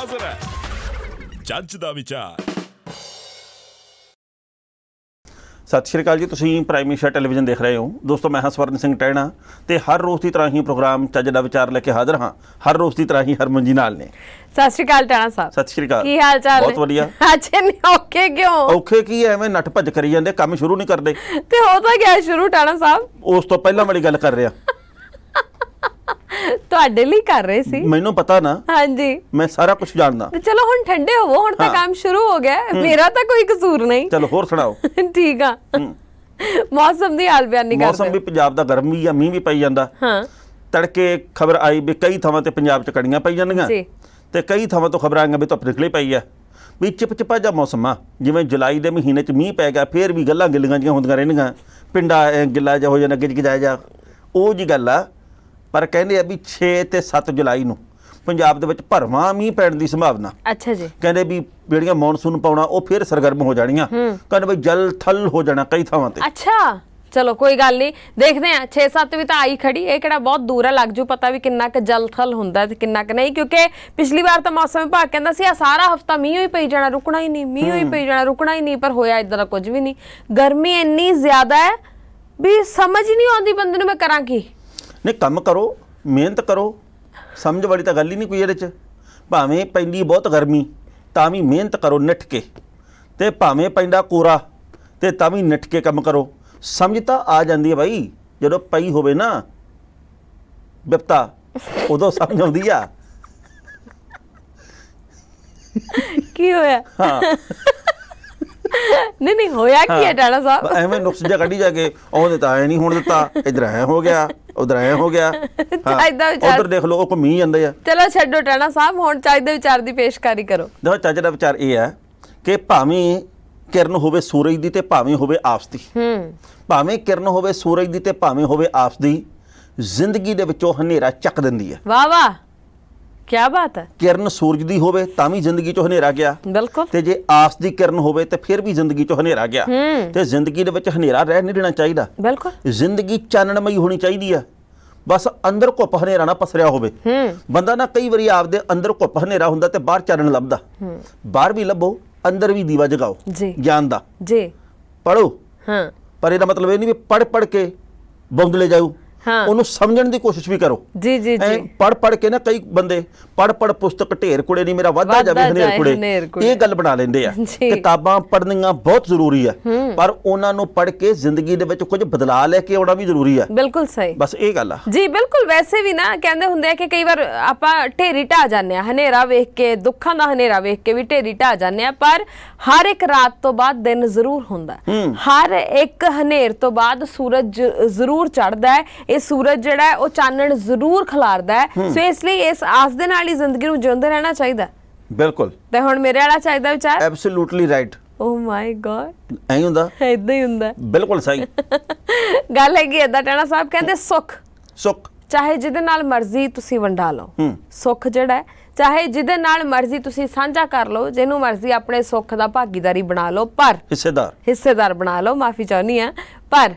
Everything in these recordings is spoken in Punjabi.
hazır ਹੈ ਜੱਜ ਦਾ ਵਿਚਾਰ ਸਤਿ ਸ਼੍ਰੀ ਅਕਾਲ ਜੀ ਤੁਸੀਂ ਪ੍ਰਾਈਮ ਮਿਨਿਸਟਰ ਟੈਲੀਵਿਜ਼ਨ ਦੇਖ ਰਹੇ ਹੋ ਦੋਸਤੋ ਮੈਂ ਹਾਂ ਸਵਰਨ ਸਿੰਘ ਟੈਣਾ ਤੇ ਹਰ ਰੋਜ਼ ਦੀ ਤਰ੍ਹਾਂ ਹੀ ਪ੍ਰੋਗਰਾਮ ਚੱਜ ਦਾ ਵਿਚਾਰ ਲੈ ਕੇ ਹਾਜ਼ਰ ਹਾਂ ਹਰ ਰੋਜ਼ ਦੀ ਤਰ੍ਹਾਂ ਹੀ ਹਰਮਨ ਜੀ ਨਾਲ ਨੇ ਸਤਿ ਸ਼੍ਰੀ ਅਕਾਲ ਟੈਣਾ ਸਾਹਿਬ ਸਤਿ ਸ਼੍ਰੀ ਅਕਾਲ ਕੀ ਹਾਲ ਚਾਲ ਬਹੁਤ ਵਧੀਆ ਅੱਛੇ ਨਹੀਂ ਓਕੇ ਕਿਉਂ ਓਕੇ ਕੀ ਐਵੇਂ ਨੱਠ ਭੱਜ ਕਰੀ ਜਾਂਦੇ ਕੰਮ ਸ਼ੁਰੂ ਨਹੀਂ ਕਰਦੇ ਤੇ ਹੋ ਤਾਂ ਗਿਆ ਸ਼ੁਰੂ ਟੈਣਾ ਸਾਹਿਬ ਉਸ ਤੋਂ ਪਹਿਲਾਂ ਵਾਲੀ ਗੱਲ ਕਰ ਰਿਹਾ ਤੁਹਾਡੇ ਲਈ ਕਰ ਰਹੇ ਸੀ ਮੈਨੂੰ ਪਤਾ ਨਾ ਹਾਂਜੀ ਮੈਂ ਸਾਰਾ ਕੁਝ ਜਾਣਦਾ ਚਲੋ ਹੁਣ ਠੰਡੇ ਹੋਵੋ ਹੁਣ ਤਾਂ ਕੰਮ ਸ਼ੁਰੂ ਹੋ ਗਿਆ ਮੇਰਾ ਤਾਂ ਕੋਈ ਕਸੂਰ ਨਹੀਂ ਚਲੋ ਹੋਰ ਸੁਣਾਓ ਠੀਕ ਆ ਮੌਸਮ ਦੀ ਹਾਲ ਬਿਆਨ ਨਹੀਂ ਕਰਦੇ ਮੌਸਮ ਵੀ ਪੰਜਾਬ ਦਾ ਗਰਮ ਵੀ ਆ ਮੀਂਹ ਵੀ ਪਈ ਜਾਂਦਾ ਹਾਂ ਤੜਕੇ ਖਬਰ ਆਈ ਵੀ ਕਈ ਥਾਵਾਂ ਤੇ ਪੰਜਾਬ 'ਚ ਕੜੀਆਂ ਪਈ ਜਾਂਦੀਆਂ ਜੀ ਤੇ ਕਈ ਥਾਵਾਂ ਤੋਂ ਖਬਰਾਂ ਆਈਆਂ ਵੀ ਧੁੱਪ ਨਿਕਲੀ ਪਈ ਆ ਵੀ ਚਿਪਚਿਪਾ ਜਿਹਾ ਮੌਸਮ ਆ ਜਿਵੇਂ ਜੁਲਾਈ ਦੇ ਮਹੀਨੇ 'ਚ ਮੀਂਹ ਪੈ ਗਿਆ ਫੇਰ ਵੀ ਗੱਲਾਂ ਗਿੱਲੀਆਂ ਜੀਆਂ ਹੁੰਦੀਆਂ ਰਹਿਣਗੀਆਂ ਪਿੰਡਾ ਗਿੱਲਾ ਜਿਹਾ ਹੋ ਜਾਂਦਾ ਗਿੱਜ ਗਿਜਾਇਆ ਜਾ ਉਹ ਜੀ ਗੱਲ ਆ ਪਰ ਕਹਿੰਦੇ ਆ ਵੀ 6 ਤੇ 7 ਜੁਲਾਈ ਨੂੰ ਪੰਜਾਬ ਦੇ ਵਿੱਚ ਭਰਵਾਂ ਮੀਂਹ ਪੈਣ ਦੀ ਸੰਭਾਵਨਾ ਅੱਛਾ ਜੀ ਕਹਿੰਦੇ ਵੀ ਜਿਹੜੀਆਂ ਮੌਨਸੂਨ ਪਾਉਣਾ ਉਹ ਫਿਰ ਸਰਗਰਮ ਹੋ ਜਾਣੀਆਂ ਕਹਿੰਦੇ ਵੀ ਜਲ ਥਲ ਹੋ ਜਾਣਾ ਕਈ ਥਾਵਾਂ ਤੇ ਅੱਛਾ ਚਲੋ ਕੋਈ ਗੱਲ ਨਹੀਂ ਦੇਖਦੇ ਆ 6-7 ਵੀ ਤਾਂ ਆਈ ਖੜੀ ਇਹ ਕਿਹੜਾ ਬਹੁਤ ਦੂਰ ਆ ਲੱਗ ਜੂ ਪਤਾ ਵੀ ਕਿੰਨਾ ਕੁ ਜਲਥਲ ਹੁੰਦਾ ਤੇ ਕਿੰਨਾ ਕੁ ਨਹੀਂ ਕਿਉਂਕਿ ਪਿਛਲੀ ਵਾਰ ਤਾਂ ਮੌਸਮ ਵਿਭਾਗ ਕਹਿੰਦਾ ਸੀ ਆ ਸਾਰਾ ਹਫਤਾ ਮੀਂਹ ਹੀ ਪਈ ਜਾਣਾ ਰੁਕਣਾ ਹੀ ਨਹੀਂ ਮੀਂਹ ਹੀ ਪਈ ਜਾਣਾ ਰੁਕਣਾ ਹੀ ਨਹੀਂ ਪਰ ਹੋਇਆ ਇਦਾਂ ਦਾ ਕੁਝ ਵੀ ਨਹੀਂ ਗਰਮੀ ਇੰਨੀ ਜ਼ਿਆਦਾ ਹੈ ਵੀ ਸਮਝ ਹੀ ਨਹੀਂ ਆਉਂਦੀ ਬੰਦੇ ਨੂੰ ਮੈਂ ਕਰਾਂ ਕੀ ਨੇ ਕੰਮ ਕਰੋ ਮਿਹਨਤ ਕਰੋ ਸਮਝ ਵਾਲੀ ਤਾਂ ਗੱਲ ਹੀ ਨਹੀਂ ਕੋਈ ਇਹਦੇ 'ਚ ਭਾਵੇਂ ਪੈਂਦੀ ਬਹੁਤ ਗਰਮੀ ਤਾਂ ਵੀ ਮਿਹਨਤ ਕਰੋ ਨਿੱਠ ਕੇ ਤੇ ਭਾਵੇਂ ਪੈਂਦਾ ਕੋਰਾ ਤੇ ਤਾਂ ਵੀ ਨਿੱਠ ਕੇ ਕੰਮ ਕਰੋ ਸਮਝ ਤਾਂ ਆ ਜਾਂਦੀ ਹੈ ਭਾਈ ਜਦੋਂ ਪਈ ਹੋਵੇ ਨਾ ਵਿਪਤਾ ਉਦੋਂ ਸਮਝ ਆਉਂਦੀ ਆ ਕੀ ਹੋਇਆ ਹਾਂ ਨਹੀਂ ਨਹੀਂ ਹੋਇਆ ਕੀ ਹੈ ਡਾਣਾ ਸਾਹਿਬ ਐਵੇਂ ਨੁਕਸ ਜਿਹਾ ਕੱਢੀ ਜਾ ਕੇ ਉਹ ਦਿੱਤਾ ਐ ਨਹੀਂ ਹੁਣ ਦਿੱਤਾ ਇਧਰ ਐ ਹੋ ਗਿਆ ਉਧਰ ਐ ਹੋ ਗਿਆ ਚਾਹੀਦਾ ਵਿਚਾਰ ਉਧਰ ਦੇਖ ਲਓ ਉਹ ਕਮੀ ਜਾਂਦੇ ਆ ਚਲੋ ਛੱਡੋ ਡਾਣਾ ਸਾਹਿਬ ਹੁਣ ਚਾਹੀਦੇ ਵਿਚਾਰ ਦੀ ਪੇਸ਼ਕਾਰੀ ਕਰੋ ਦੇਖੋ ਚਾਚਾ ਦਾ ਵਿਚਾਰ ਇਹ ਹੈ ਕਿ ਭਾਵੇਂ ਕਿਰਨ ਹੋਵੇ ਸੂਰਜ ਦੀ ਤੇ ਭਾਵੇਂ ਹੋਵੇ ਆਪਸ ਦੀ ਹੂੰ ਭਾਵੇਂ ਕਿਰਨ ਹੋਵੇ ਸੂਰਜ ਦੀ ਤੇ ਭਾਵੇਂ ਹੋਵੇ ਆਪਸ ਦੀ ਜ਼ਿੰਦਗੀ ਦੇ ਵਿੱਚੋਂ ਹਨੇਰਾ ਚੱਕ ਦਿੰਦੀ ਹੈ ਵਾਹ ਵਾਹ ਕੀ ਬਾਤ ਹੈ ਕਿਰਨ ਸੂਰਜ ਦੀ ਹੋਵੇ ਤਾਂ ਵੀ ਜ਼ਿੰਦਗੀ 'ਚ ਹਨੇਰਾ ਗਿਆ ਬਿਲਕੁਲ ਤੇ ਜੇ ਆਸ ਦੀ ਕਿਰਨ ਹੋਵੇ ਤੇ ਫਿਰ ਵੀ ਜ਼ਿੰਦਗੀ 'ਚ ਹਨੇਰਾ ਗਿਆ ਤੇ ਜ਼ਿੰਦਗੀ ਦੇ ਵਿੱਚ ਹਨੇਰਾ ਰਹਿ ਨਹੀਂ ਦੇਣਾ ਚਾਹੀਦਾ ਬਿਲਕੁਲ ਜ਼ਿੰਦਗੀ ਚਾਨਣਮਈ ਹੋਣੀ ਚਾਹੀਦੀ ਆ ਬਸ ਅੰਦਰ ਘੁੱਪ ਹਨੇਰਾ ਨਾ ਪਸਰਿਆ ਹੋਵੇ ਬੰਦਾ ਨਾ ਕਈ ਵਾਰੀ ਆਪਦੇ ਅੰਦਰ ਘੁੱਪ ਹਨੇਰਾ ਹੁੰਦਾ ਤੇ ਬਾਹਰ ਚਾਨਣ ਲੱਭਦਾ ਬਾਹਰ ਵੀ ਲੱਭੋ ਅੰਦਰ ਵੀ ਦੀਵਾ ਜਗਾਓ ਗਿਆਨ ਦਾ ਜੀ ਪੜੋ ਹਾਂ ਪਰ ਇਹਦਾ ਮਤਲਬ ਇਹ ਨਹੀਂ ਵੀ ਪੜ ਪੜ ਕੇ ਬੰਦਲੇ ਜਾਓ ਉਹਨੂੰ ਸਮਝਣ ਦੀ ਕੋਸ਼ਿਸ਼ ਵੀ ਕਰੋ ਜੀ ਜੀ ਜੀ ਪੜ ਪੜ ਕੇ ਨਾ ਕਈ ਬੰਦੇ ਪੜ ਪੜ ਪੁਸਤਕ ਢੇਰ ਕੁੜੇ ਨਹੀਂ ਮੇਰਾ ਵਾਧਾ ਜਾਵੇ ਹਨੇਰ ਕੁੜੇ ਇਹ ਗੱਲ ਬਣਾ ਲੈਂਦੇ ਆ ਕਿਤਾਬਾਂ ਪੜਨੀਆਂ ਬਹੁਤ ਜ਼ਰੂਰੀ ਆ ਪਰ ਉਹਨਾਂ ਨੂੰ ਪੜ ਕੇ ਜ਼ਿੰਦਗੀ ਦੇ ਵਿੱਚ ਕੁਝ ਬਦਲਾ ਲੈ ਕੇ ਆਉਣਾ ਵੀ ਜ਼ਰੂਰੀ ਆ ਬਿਲਕੁਲ ਸਹੀ ਬਸ ਇਹ ਗੱਲ ਆ ਜੀ ਬਿਲਕੁਲ ਵੈਸੇ ਵੀ ਨਾ ਕਹਿੰਦੇ ਹੁੰਦੇ ਆ ਕਿ ਕਈ ਵਾਰ ਆਪਾਂ ਢੇਰੀ ਢਾ ਜਾਂਦੇ ਆ ਹਨੇਰਾ ਵੇਖ ਕੇ ਦੁੱਖਾਂ ਦਾ ਹਨੇਰਾ ਵੇਖ ਕੇ ਵੀ ਢੇਰੀ ਢਾ ਜਾਂਦੇ ਆ ਪਰ ਹਰ ਇੱਕ ਰਾਤ ਤੋਂ ਬਾਅਦ ਦਿਨ ਜ਼ਰੂਰ ਹੁੰਦਾ ਹਰ ਇੱਕ ਹਨੇਰ ਤੋਂ ਬਾਅਦ ਸੂਰਜ ਜ਼ਰੂਰ ਚੜਦਾ ਹੈ ਇਹ ਸੂਰਜ ਜਿਹੜਾ ਉਹ ਚਾਨਣ ਜ਼ਰੂਰ ਖਿਲਾਰਦਾ ਹੈ ਸੋ ਇਸ ਲਈ ਇਸ ਆਸ ਦੇ ਨਾਲ ਹੀ ਜ਼ਿੰਦਗੀ ਨੂੰ ਜਿਉਂਦੇ ਰਹਿਣਾ ਚਾਹੀਦਾ ਬਿਲਕੁਲ ਤੇ ਹੁਣ ਮੇਰੇ ਵਾਲਾ ਚਾਹੀਦਾ ਵਿਚਾਰ absolutely right oh my god ਐਂ ਹੁੰਦਾ ਐਦਾਂ ਹੀ ਹੁੰਦਾ ਬਿਲਕੁਲ ਸਹੀ ਗੱਲ ਹੈਗੀ ਐਦਾਂ ਟਾਣਾ ਸਾਹਿਬ ਕਹਿੰਦੇ ਸੁੱਖ ਸੁੱਖ ਚਾਹੇ ਜਿਹਦੇ ਨਾਲ ਮਰਜ਼ੀ ਤੁਸੀਂ ਵੰਡਾ ਲਓ ਸੁੱਖ ਜਿਹੜਾ ਚਾਹੇ ਜਿਹਦੇ ਨਾਲ ਮਰਜ਼ੀ ਤੁਸੀਂ ਸਾਂਝਾ ਕਰ ਲਓ ਜਿਹਨੂੰ ਮਰਜ਼ੀ ਆਪਣੇ ਸੁੱਖ ਦਾ ਭਾਗੀਦਾਰੀ ਬਣਾ ਲਓ ਪਰ ਹਿੱਸੇਦਾਰ ਹਿੱਸੇਦਾਰ ਬਣਾ ਲਓ ਮਾਫੀ ਚਾਹਨੀ ਆ ਪਰ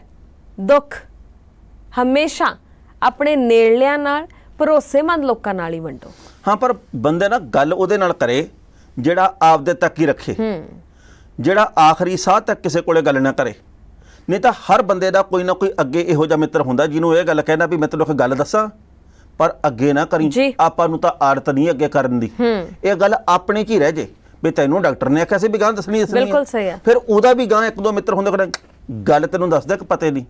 ਦੁੱਖ ਹਮੇਸ਼ਾ ਆਪਣੇ ਨੇੜਲਿਆਂ ਨਾਲ ਭਰੋਸੇਮੰਦ ਲੋਕਾਂ ਨਾਲ ਹੀ ਵੰਡੋ ਹਾਂ ਪਰ ਬੰਦੇ ਨਾ ਗੱਲ ਉਹਦੇ ਨਾਲ ਕਰੇ ਜਿਹੜਾ ਆਪਦੇ ਤੱਕ ਹੀ ਰੱਖੇ ਜਿਹੜਾ ਆਖਰੀ ਸਾਹ ਤੱਕ ਕਿਸੇ ਕੋਲੇ ਗੱਲ ਨਾ ਕਰੇ ਨਹੀਂ ਤਾਂ ਹਰ ਬੰਦੇ ਦਾ ਕੋਈ ਨਾ ਕੋਈ ਅੱਗੇ ਇਹੋ ਜਿਹਾ ਮਿੱਤਰ ਹੁੰਦਾ ਜਿਹਨੂੰ ਇਹ ਗੱਲ ਕਹਿਣਾ ਵੀ ਮੈਂ ਤੈਨੂੰ ਇੱਕ ਗੱਲ ਦੱਸਾਂ ਪਰ ਅੱਗੇ ਨਾ ਕਰੀ ਆਪਾਂ ਨੂੰ ਤਾਂ ਆੜਤ ਨਹੀਂ ਅੱਗੇ ਕਰਨ ਦੀ ਇਹ ਗੱਲ ਆਪਣੇ 'ਚ ਹੀ ਰਹਿ ਜੇ ਵੀ ਤੈਨੂੰ ਡਾਕਟਰ ਨੇ ਆਖਿਆ ਸੀ ਵੀ ਗਾਂ ਦੱਸਣੀ ਦੱਸਣੀ ਬਿਲਕੁਲ ਸਹੀ ਹੈ ਫਿਰ ਉਹਦਾ ਵੀ ਗਾਂ ਇੱਕ ਦੋ ਮਿੱਤਰ ਹੁੰਦੇ ਕਹਿੰਦੇ ਗੱਲ ਤੈਨੂੰ ਦੱਸਦਾ ਕਿ ਪਤਾ ਨਹੀਂ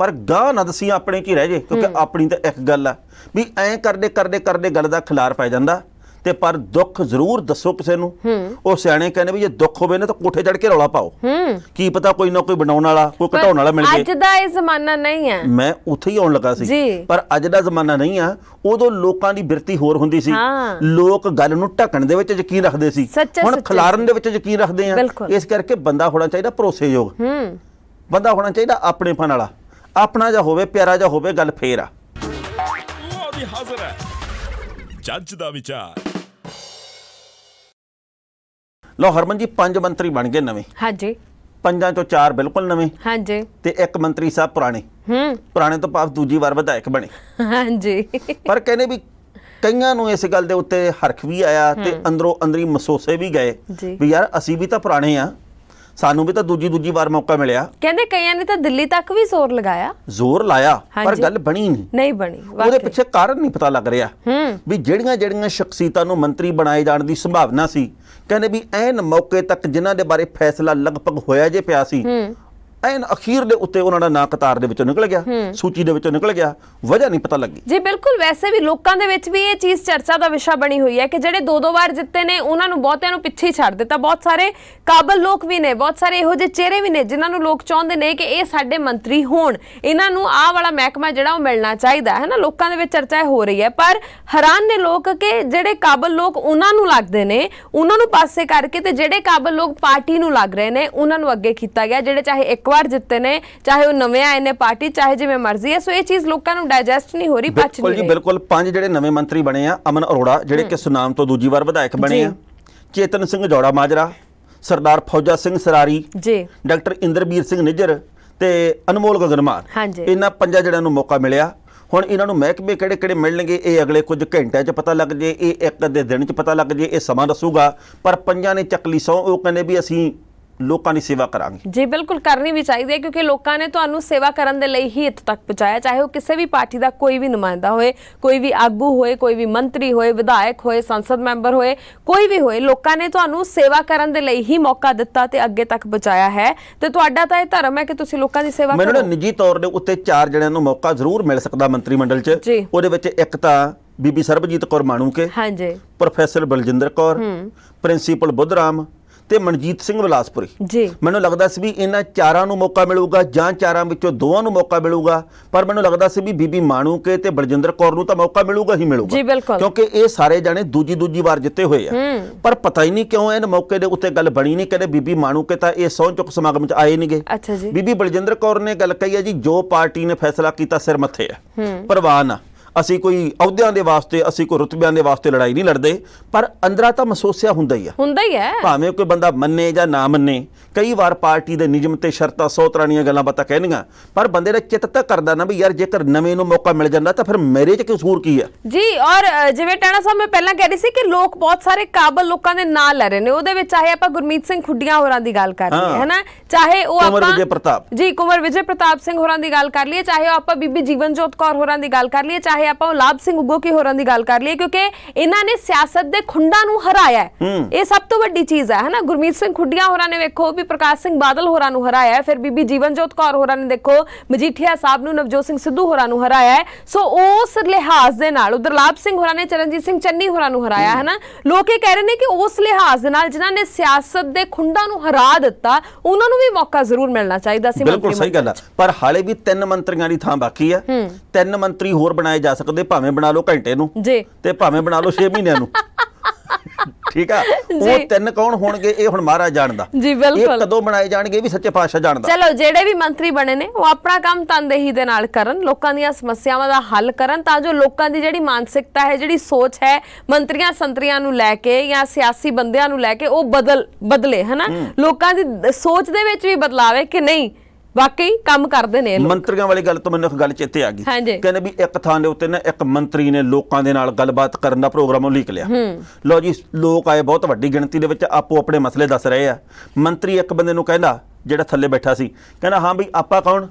ਪਰ ਗਾਹ ਨਾ ਦਸੀ ਆਪਣੇ 'ਚ ਹੀ ਰਹਿ ਜੇ ਕਿਉਂਕਿ ਆਪਣੀ ਤਾਂ ਇੱਕ ਗੱਲ ਆ ਵੀ ਐਂ ਕਰਦੇ ਕਰਦੇ ਕਰਦੇ ਗੱਲ ਦਾ ਖਿਲਾਰ ਪੈ ਜਾਂਦਾ ਤੇ ਪਰ ਦੁੱਖ ਜ਼ਰੂਰ ਦੱਸੋ ਕਿਸੇ ਨੂੰ ਉਹ ਸਿਆਣੇ ਕਹਿੰਦੇ ਵੀ ਜੇ ਦੁੱਖ ਹੋਵੇ ਨਾ ਤਾਂ ਕੋਠੇ ਚੜ ਕੇ ਰੌਲਾ ਪਾਓ ਕੀ ਪਤਾ ਕੋਈ ਨਾ ਕੋਈ ਬਣਾਉਣ ਵਾਲਾ ਕੋਈ ਘਟਾਉਣ ਵਾਲਾ ਮਿਲ ਜੇ ਅੱਜ ਦਾ ਇਹ ਜ਼ਮਾਨਾ ਨਹੀਂ ਹੈ ਮੈਂ ਉੱਥੇ ਹੀ ਆਉਣ ਲੱਗਾ ਸੀ ਪਰ ਅੱਜ ਦਾ ਜ਼ਮਾਨਾ ਨਹੀਂ ਆ ਉਦੋਂ ਲੋਕਾਂ ਦੀ ਬਿਰਤੀ ਹੋਰ ਹੁੰਦੀ ਸੀ ਲੋਕ ਗੱਲ ਨੂੰ ਢੱਕਣ ਦੇ ਵਿੱਚ ਯਕੀਨ ਰੱਖਦੇ ਸੀ ਹੁਣ ਖਿਲਾਰਨ ਦੇ ਵਿੱਚ ਯਕੀਨ ਰੱਖਦੇ ਆ ਇਸ ਕਰਕੇ ਬੰਦਾ ਹੋਣਾ ਚਾਹੀਦਾ ਭਰੋਸੇਯੋਗ ਬੰਦਾ ਹੋਣਾ ਚਾਹੀਦਾ ਆਪਣੇਪਨ ਵਾਲਾ ਆਪਣਾ ਜਾਂ ਹੋਵੇ ਪਿਆਰਾ ਜਾਂ ਹੋਵੇ ਗੱਲ ਫੇਰ ਆ ਉਹ ਵੀ ਹਾਜ਼ਰ ਹੈ ਜੱਜ ਦਾ ਵਿਚਾਰ ਲੋ ਹਰਮਨ ਜੀ ਪੰਜ ਮੰਤਰੀ ਬਣ ਗਏ ਨਵੇਂ ਹਾਂਜੀ ਪੰਜਾਂ ਚੋਂ ਚਾਰ ਬਿਲਕੁਲ ਨਵੇਂ ਹਾਂਜੀ ਤੇ ਇੱਕ ਮੰਤਰੀ ਸਾਹਿਬ ਪੁਰਾਣੇ ਹੂੰ ਪੁਰਾਣੇ ਤੋਂ ਪਾਪ ਦੂਜੀ ਵਾਰ ਵਿਧਾਇਕ ਬਣੇ ਹਾਂਜੀ ਪਰ ਕਹਿੰਦੇ ਵੀ ਕਈਆਂ ਨੂੰ ਇਸ ਗੱਲ ਦੇ ਉੱਤੇ ਹਰਖ ਵੀ ਆਇਆ ਤੇ ਅੰਦਰੋਂ ਅੰਦਰੀ ਮਹਿਸੂਸੇ ਵੀ ਗਏ ਵੀ ਯਾਰ ਅਸੀਂ ਵੀ ਤਾਂ ਪੁਰਾਣੇ ਆ ਸਾਨੂੰ ਵੀ ਤਾਂ ਦੂਜੀ ਦੂਜੀ ਵਾਰ ਮੌਕਾ ਮਿਲਿਆ ਕਹਿੰਦੇ ਕਈਆਂ ਨੇ ਤਾਂ ਦਿੱਲੀ ਤੱਕ ਵੀ ਜ਼ੋਰ ਲਗਾਇਆ ਜ਼ੋਰ ਲਾਇਆ ਪਰ ਗੱਲ ਬਣੀ ਨਹੀਂ ਨਹੀਂ ਬਣੀ ਉਹਦੇ ਪਿੱਛੇ ਕਾਰਨ ਨਹੀਂ ਪਤਾ ਲੱਗ ਰਿਹਾ ਵੀ ਜਿਹੜੀਆਂ ਜਿਹੜੀਆਂ ਸ਼ਖਸੀਅਤਾਂ ਨੂੰ ਮੰਤਰੀ ਬਣਾਏ ਜਾਣ ਦੀ ਸੰਭਾਵਨਾ ਸੀ ਕਹਿੰਦੇ ਵੀ ਐਨ ਮੌਕੇ ਤੱਕ ਜਿਨ੍ਹਾਂ ਦੇ ਬਾਰੇ ਫੈਸਲਾ ਲਗਭਗ ਹੋਇਆ ਜੇ ਪਿਆ ਸੀ ਐਨ ਅਖੀਰ ਦੇ ਉੱਤੇ ਉਹਨਾਂ ਦਾ ਨਾਂ ਕਤਾਰ ਦੇ ਵਿੱਚੋਂ ਨਿਕਲ ਗਿਆ ਸੂਚੀ ਦੇ ਵਿੱਚੋਂ ਨਿਕਲ ਗਿਆ ਵਜ੍ਹਾ ਨਹੀਂ ਪਤਾ ਲੱਗੀ ਜੀ ਬਿਲਕੁਲ ਵੈਸੇ ਵੀ ਲੋਕਾਂ ਦੇ ਵਿੱਚ ਵੀ ਇਹ ਚੀਜ਼ ਚਰਚਾ ਦਾ ਵਿਸ਼ਾ ਬਣੀ ਹੋਈ ਹੈ ਕਿ ਜਿਹੜੇ ਦੋ ਦੋ ਵਾਰ ਜਿੱਤੇ ਨੇ ਉਹਨਾਂ ਨੂੰ ਬਹੁਤਿਆਂ ਨੂੰ ਪਿੱਛੇ ਛੱਡ ਦਿੱਤਾ ਬਹੁਤ ਸਾਰੇ ਕਾਬਲ ਲੋਕ ਵੀ ਨੇ ਬਹੁਤ ਸਾਰੇ ਇਹੋ ਜਿਹੇ ਚਿਹਰੇ ਵੀ ਨੇ ਜਿਨ੍ਹਾਂ ਨੂੰ ਲੋਕ ਚਾਹੁੰਦੇ ਨੇ ਕਿ ਇਹ ਸਾਡੇ ਮੰਤਰੀ ਹੋਣ ਇਹਨਾਂ ਨੂੰ ਆਹ ਵਾਲਾ ਮਹਿਕਮਾ ਜਿਹੜਾ ਉਹ ਮਿਲਣਾ ਚਾਹੀਦਾ ਹੈ ਨਾ ਲੋਕਾਂ ਦੇ ਵਿੱਚ ਚਰਚਾ ਹੋ ਰਹੀ ਹੈ ਪਰ ਹੈਰਾਨ ਨੇ ਲੋਕ ਕਿ ਜਿਹੜੇ ਕਾਬਲ ਲੋਕ ਉਹਨਾਂ ਨੂੰ ਲੱਗਦੇ ਨੇ ਉਹਨਾਂ ਨੂੰ ਪਾਸੇ ਕਰਕੇ ਤੇ ਜਿਹੜੇ ਕਾਬਲ ਲੋਕ ਪਾਰਟੀ ਨੂੰ ਲੱਗ ਰਹੇ ਨੇ ਉਹਨਾਂ ਨੂੰ ਅੱਗੇ ਕੀਤਾ ਗਿਆ ਜਿਹੜੇ ਚਾਹੇ ਇੱਕ ਵਾਰ ਜਿੱਤੇ ਨੇ ਚਾਹੇ ਉਹ ਨਵੇਂ ਆਏ ਨੇ ਪਾਰਟੀ ਚਾਹੇ ਜਿਵੇਂ ਮਰਜ਼ੀ ਹੈ ਸੋ ਇਹ ਚੀਜ਼ ਲੋਕਾਂ ਨੂੰ ਡਾਈਜੈਸਟ ਨਹੀਂ ਹੋ ਰਹੀ ਪੱਛ ਨਹੀਂ ਬਿਲਕੁਲ ਜੀ ਬਿਲਕੁਲ ਪੰਜ ਜਿਹੜੇ ਨਵੇਂ ਮੰਤਰੀ ਬਣੇ ਆ ਅਮਨ ਅਰੋੜਾ ਜਿਹੜੇ ਕਿ ਸੁਨਾਮ ਤੋਂ ਦੂਜੀ ਵਾਰ ਵਿਧਾਇਕ ਬਣੇ ਆ ਚੇਤਨ ਸਿੰਘ ਜੋੜਾ ਮਾਜਰਾ ਸਰਦਾਰ ਫੌਜਾ ਸਿੰਘ ਸਰਾਰੀ ਜੀ ਡਾਕਟਰ ਇੰਦਰਬੀਰ ਸਿੰਘ ਨਿਜਰ ਤੇ ਅਨਮੋਲ ਗਗਨਮਾਨ ਇਹਨਾਂ ਪੰਜਾਂ ਜਿਹੜਿਆਂ ਨੂੰ ਮੌਕਾ ਮਿਲਿਆ ਹੁਣ ਇਹਨਾਂ ਨੂੰ ਮਹਿਕਮੇ ਕਿਹੜੇ ਕਿਹੜੇ ਮਿਲਣਗੇ ਇਹ ਅਗਲੇ ਕੁਝ ਘੰਟਿਆਂ 'ਚ ਪਤਾ ਲੱਗ ਜੇ ਇਹ ਇੱਕ ਦੇ ਦਿਨ 'ਚ ਪਤਾ ਲੱਗ ਜੇ ਇਹ ਸਮਾਂ ਦੱਸੂਗਾ ਪਰ ਪੰਜਾਂ ਨੇ ਚੱਕ ਲਈ ਸੌ ਉਹ ਕਹਿੰਦੇ ਵੀ ਅਸੀਂ ਲੋਕਾਂ ਦੀ ਸੇਵਾ ਕਰਾਂਗੇ ਜੀ ਬਿਲਕੁਲ ਕਰਨੀ ਵੀ ਚਾਹੀਦੀ ਹੈ ਕਿਉਂਕਿ ਲੋਕਾਂ ਨੇ ਤੁਹਾਨੂੰ ਸੇਵਾ ਕਰਨ ਦੇ ਲਈ ਹੀ ਇੱਥੇ ਤੱਕ ਪਹੁੰਚਾਇਆ ਚਾਹੇ ਉਹ ਕਿਸੇ ਵੀ ਪਾਰਟੀ ਦਾ ਕੋਈ ਵੀ ਨੁਮਾਇੰਦਾ ਹੋਏ ਕੋਈ ਵੀ ਆਗੂ ਹੋਏ ਕੋਈ ਵੀ ਮੰਤਰੀ ਹੋਏ ਵਿਧਾਇਕ ਹੋਏ ਸੰਸਦ ਮੈਂਬਰ ਹੋਏ ਕੋਈ ਵੀ ਹੋਏ ਲੋਕਾਂ ਨੇ ਤੁਹਾਨੂੰ ਸੇਵਾ ਕਰਨ ਦੇ ਲਈ ਹੀ ਮੌਕਾ ਦਿੱਤਾ ਤੇ ਅੱਗੇ ਤੱਕ ਪਹੁੰਚਾਇਆ ਹੈ ਤੇ ਤੁਹਾਡਾ ਤਾਂ ਇਹ ਧਰਮ ਹੈ ਕਿ ਤੁਸੀਂ ਲੋਕਾਂ ਦੀ ਸੇਵਾ ਕਰੋ ਮੈਨੂੰ ਨਿੱਜੀ ਤੌਰ ਦੇ ਉੱਤੇ ਚਾਰ ਜਣਿਆਂ ਨੂੰ ਮੌਕਾ ਜ਼ਰੂਰ ਮਿਲ ਸਕਦਾ ਮੰਤਰੀ ਮੰਡਲ 'ਚ ਉਹਦੇ ਵਿੱਚ ਇੱਕ ਤਾਂ ਬੀਬੀ ਸਰਬਜੀਤ ਕੌਰ ਮਾਣੂਕੇ ਹਾਂਜੀ ਪ੍ਰੋਫੈਸਰ ਬਲਜਿੰਦਰ ਕੌਰ ਪ੍ਰਿੰਸੀਪਲ ਬੁੱਧਰਾਮ ਤੇ ਮਨਜੀਤ ਸਿੰਘ ਬਲਾਸਪੁਰੀ ਜੀ ਮੈਨੂੰ ਲੱਗਦਾ ਸੀ ਵੀ ਇਹਨਾਂ ਚਾਰਾਂ ਨੂੰ ਮੌਕਾ ਮਿਲੂਗਾ ਜਾਂ ਚਾਰਾਂ ਵਿੱਚੋਂ ਦੋਵਾਂ ਨੂੰ ਮੌਕਾ ਮਿਲੂਗਾ ਪਰ ਮੈਨੂੰ ਲੱਗਦਾ ਸੀ ਵੀ ਬੀਬੀ ਕੇ ਤੇ ਬਲਜਿੰਦਰ ਕੌਰ ਨੂੰ ਤਾਂ ਮੌਕਾ ਮਿਲੂਗਾ ਹੀ ਮਿਲੂਗਾ ਕਿਉਂਕਿ ਇਹ ਸਾਰੇ ਜਾਣੇ ਦੂਜੀ ਦੂਜੀ ਵਾਰ ਜਿੱਤੇ ਹੋਏ ਆ ਪਰ ਪਤਾ ਹੀ ਨਹੀਂ ਕਿਉਂ ਇਹਨਾਂ ਮੌਕੇ ਦੇ ਉੱਤੇ ਗੱਲ ਬਣੀ ਨਹੀਂ ਕਹਿੰਦੇ ਬੀਬੀ ਕੇ ਤਾਂ ਇਹ ਸੌਂ ਚੁੱਕ ਸਮਾਗਮ 'ਚ ਆਏ ਨਹੀਂਗੇ ਬੀਬੀ ਬਲਜਿੰਦਰ ਕੌਰ ਨੇ ਗੱਲ ਕਹੀ ਹੈ ਜੀ ਜੋ ਪਾਰਟੀ ਨੇ ਫੈਸਲਾ ਕੀਤਾ ਸਿਰ ਮੱਥੇ ਆ ਪਰਵਾਹ ਨਾ ਅਸੀਂ ਕੋਈ ਅਹੁਦਿਆਂ ਦੇ ਵਾਸਤੇ ਅਸੀਂ ਕੋਈ ਰੁਤਬਿਆਂ ਦੇ ਵਾਸਤੇ ਲੜਾਈ ਨਹੀਂ ਲੜਦੇ ਪਰ ਅੰਦਰਾ ਤਾਂ ਮਸੋਸਿਆ ਹੁੰਦਾ ਹੀ ਆ ਹੁੰਦਾ ਹੀ ਹੈ ਭਾਵੇਂ ਕੋਈ ਬੰਦਾ ਮੰਨੇ ਜਾਂ ਨਾ ਮੰਨੇ ਕਈ ਵਾਰ ਪਾਰਟੀ ਦੇ ਨਿਯਮ ਤੇ ਸ਼ਰਤਾਂ ਸੌ ਤਰ੍ਹਾਂ ਦੀਆਂ ਗੱਲਾਂ ਬਾਤਾਂ ਕਹਿਣੀਆਂ ਪਰ ਬੰਦੇ ਦਾ ਚਿੱਤ ਤਾਂ ਕਰਦਾ ਨਾ ਵੀ ਯਾਰ ਜੇਕਰ ਨਵੇਂ ਨੂੰ ਮੌਕਾ ਮਿਲ ਜਾਂਦਾ ਤਾਂ ਫਿਰ ਮੇਰੇ 'ਚ ਕਿਸੂਰ ਕੀ ਆ ਜੀ ਔਰ ਜਿਵੇਂ ਟਾਣਾ ਸਾਹਿਬ ਮੈਂ ਪਹਿਲਾਂ ਕਹਿ ਰਹੀ ਸੀ ਕਿ ਲੋਕ ਬਹੁਤ ਸਾਰੇ ਕਾਬਲ ਲੋਕਾਂ ਦੇ ਨਾਂ ਲੈ ਰਹੇ ਨੇ ਉਹਦੇ ਵਿੱਚ ਚਾਹੇ ਆਪਾਂ ਗੁਰਮੀਤ ਸਿੰਘ ਖੁੱਡੀਆਂ ਹੋਰਾਂ ਦੀ ਗੱਲ ਕਰ ਲਈਏ ਹੈਨਾ ਚਾਹੇ ਉਹ ਆਪਾਂ ਕੁਮਰ ਵਿਜੇ ਪ੍ਰਤਾਪ ਜੀ ਕੁਮਰ ਵਿਜੇ ਪ੍ਰਤਾਪ ਸਿੰਘ ਹੋਰਾਂ ਦੀ ਗੱਲ ਕਰ ਲਈਏ ਚਾਹੇ ਆਪਾਂ ਬੀਬੀ ਜੀਵਨਜੋਤ ਕੌਰ ਹੋਰਾਂ ਦੀ ਗੱਲ ਕਰ ਲਈਏ ਚਾਹੇ ਚਾਹੇ ਆਪਾਂ ਲਾਭ ਸਿੰਘ ਕੀ ਹੋਰਾਂ ਦੀ ਗੱਲ ਕਰ ਲਈਏ ਕਿਉਂਕਿ ਇਹਨਾਂ ਨੇ ਸਿਆਸਤ ਦੇ ਖੁੰਡਾਂ ਨੂੰ ਹਰਾਇਆ ਇਹ ਸਭ ਤੋਂ ਵੱਡੀ ਚੀਜ਼ ਹੈ ਹਨਾ ਗੁਰਮੀਤ ਸਿੰਘ ਖੁੱਡੀਆਂ ਹੋਰਾਂ ਨੇ ਵੇਖੋ ਵੀ ਪ੍ਰਕਾਸ਼ ਸਿੰਘ ਬਾਦਲ ਹੋਰਾਂ ਨੂੰ ਹਰਾਇਆ ਫਿਰ ਬੀਬੀ ਜੀਵਨਜੋਤ ਕੌਰ ਹੋਰਾਂ ਨੇ ਦੇਖੋ ਮਜੀਠੀਆ ਸਾਹਿਬ ਨੂੰ ਨਵਜੋਤ ਸਿੰਘ ਸਿੱਧੂ ਹੋਰਾਂ ਨੂੰ ਹਰਾਇਆ ਸੋ ਉਸ ਲਿਹਾਜ਼ ਦੇ ਨਾਲ ਉਧਰ ਲਾਭ ਸਿੰਘ ਹੋਰਾਂ ਨੇ ਚਰਨਜੀਤ ਸਿੰਘ ਚੰਨੀ ਹੋਰਾਂ ਨੂੰ ਹਰਾਇਆ ਹਨਾ ਲੋਕ ਇਹ ਕਹਿ ਰਹੇ ਨੇ ਕਿ ਉਸ ਲਿਹਾਜ਼ ਦੇ ਨਾਲ ਜਿਨ੍ਹਾਂ ਨੇ ਸਿਆਸਤ ਦੇ ਖੁੰਡਾਂ ਨੂੰ ਹਰਾ ਦਿੱਤਾ ਉਹਨਾਂ ਨੂੰ ਵੀ ਮੌਕਾ ਜ਼ਰੂਰ ਮਿਲਣਾ ਚਾਹੀਦਾ ਸੀ ਬਿਲਕੁਲ ਸਹੀ ਗੱਲ ਹੈ ਪਰ ਹਾਲੇ ਵੀ ਤਿੰਨ ਮੰਤਰੀਆਂ ਦੀ ਥਾਂ ਬਾਕੀ ਹੈ ਤਿੰਨ ਮੰਤਰੀ ਹੋਰ ਬਣਾਏ ਜਾ ਸਕਦੇ ਭਾਵੇਂ ਬਣਾ ਲਓ ਘੰਟੇ ਨੂੰ ਜੀ ਤੇ ਭਾਵੇਂ ਬਣਾ ਲਓ 6 ਮਹੀਨਿਆਂ ਨੂੰ ਠੀਕ ਆ ਉਹ ਤਿੰਨ ਕੌਣ ਹੋਣਗੇ ਇਹ ਹੁਣ ਮਹਾਰਾਜ ਜਾਣਦਾ ਜੀ ਬਿਲਕੁਲ ਇਹ ਕਦੋਂ ਬਣਾਏ ਜਾਣਗੇ ਇਹ ਵੀ ਸੱਚੇ ਪਾਤਸ਼ਾਹ ਜਾਣਦਾ ਚਲੋ ਜਿਹੜੇ ਵੀ ਮੰਤਰੀ ਬਣੇ ਨੇ ਉਹ ਆਪਣਾ ਕੰਮ ਤਨਦੇਹੀ ਦੇ ਨਾਲ ਕਰਨ ਲੋਕਾਂ ਦੀਆਂ ਸਮੱਸਿਆਵਾਂ ਦਾ ਹੱਲ ਕਰਨ ਤਾਂ ਜੋ ਲੋਕਾਂ ਦੀ ਜਿਹੜੀ ਮਾਨਸਿਕਤਾ ਹੈ ਜਿਹੜੀ ਸੋਚ ਹੈ ਮੰਤਰੀਆਂ ਸੰਤਰੀਆਂ ਨੂੰ ਲੈ ਕੇ ਜਾਂ ਸਿਆਸੀ ਬੰਦਿਆਂ ਨੂੰ ਲੈ ਕੇ ਉਹ ਬਦਲ ਬਦਲੇ ਹਨਾ ਲੋਕਾਂ ਦੀ ਸੋਚ ਦੇ ਵਿੱਚ ਵੀ ਬਦਲਾਅ ਹੈ ਕਿ ਨਹੀਂ ਵਾਕਈ ਕੰਮ ਕਰਦੇ ਨੇ ਮੰਤਰੀਆਂ ਵਾਲੀ ਗੱਲ ਤੋਂ ਮੈਨੂੰ ਇੱਕ ਗੱਲ ਚੇਤੇ ਆ ਗਈ ਕਹਿੰਦੇ ਵੀ ਇੱਕ ਥਾਂ ਦੇ ਉੱਤੇ ਨਾ ਇੱਕ ਮੰਤਰੀ ਨੇ ਲੋਕਾਂ ਦੇ ਨਾਲ ਗੱਲਬਾਤ ਕਰਨ ਦਾ ਪ੍ਰੋਗਰਾਮ ਉਲੀਕ ਲਿਆ ਲੋ ਜੀ ਲੋਕ ਆਏ ਬਹੁਤ ਵੱਡੀ ਗਿਣਤੀ ਦੇ ਵਿੱਚ ਆਪੋ ਆਪਣੇ ਮਸਲੇ ਦੱਸ ਰਹੇ ਆ ਮੰਤਰੀ ਇੱਕ ਬੰਦੇ ਨੂੰ ਕਹਿੰਦਾ ਜਿਹੜਾ ਥੱਲੇ ਬੈਠਾ ਸੀ ਕਹਿੰਦਾ ਹਾਂ ਵੀ ਆਪਾਂ ਕੌਣ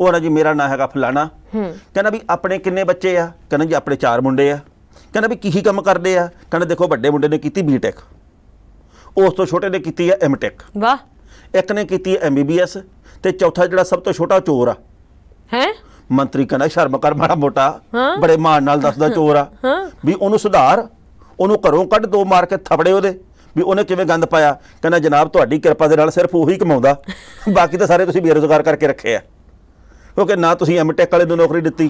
ਉਹ ਨਾ ਜੀ ਮੇਰਾ ਨਾਂ ਹੈਗਾ ਫਲਾਣਾ ਕਹਿੰਦਾ ਵੀ ਆਪਣੇ ਕਿੰਨੇ ਬੱਚੇ ਆ ਕਹਿੰਦਾ ਜੀ ਆਪਣੇ ਚਾਰ ਮੁੰਡੇ ਆ ਕਹਿੰਦਾ ਵੀ ਕੀ ਕੰਮ ਕਰਦੇ ਆ ਕਹਿੰਦਾ ਦੇਖੋ ਵੱਡੇ ਮੁੰਡੇ ਨੇ ਕੀਤੀ ਬੀਟੈਕ ਉਸ ਤੋਂ ਛੋਟੇ ਨੇ ਕੀਤੀ ਆ ਐਮਟੈਕ ਵਾਹ ਇੱਕ ਨੇ ਕੀਤੀ ਐਮਬੀਬੀਐਸ ਤੇ ਚੌਥਾ ਜਿਹੜਾ ਸਭ ਤੋਂ ਛੋਟਾ ਚੋਰ ਆ ਹੈ ਮੰਤਰੀ ਕਹਿੰਦਾ ਸ਼ਰਮ ਕਰ ਮਾੜਾ ਮੋਟਾ ਬੜੇ ਮਾਣ ਨਾਲ ਦੱਸਦਾ ਚੋਰ ਆ ਵੀ ਉਹਨੂੰ ਸੁਧਾਰ ਉਹਨੂੰ ਘਰੋਂ ਕੱਢ ਦੋ ਮਾਰ ਕੇ ਥਪੜੇ ਉਹਦੇ ਵੀ ਉਹਨੇ ਕਿਵੇਂ ਗੰਦ ਪਾਇਆ ਕਹਿੰਦਾ ਜਨਾਬ ਤੁਹਾਡੀ ਕਿਰਪਾ ਦੇ ਨਾਲ ਸਿਰਫ ਉਹੀ ਕਮਾਉਂਦਾ ਬਾਕੀ ਤਾਂ ਸਾਰੇ ਤੁਸੀਂ ਬੇਰੋਜ਼ਗਾਰ ਕਰਕੇ ਰੱਖੇ ਆ ਕਿਉਂਕਿ ਨਾ ਤੁਸੀਂ ਐਮਟੈਕ ਵਾਲੇ ਨੂੰ ਨੌਕਰੀ ਦਿੱਤੀ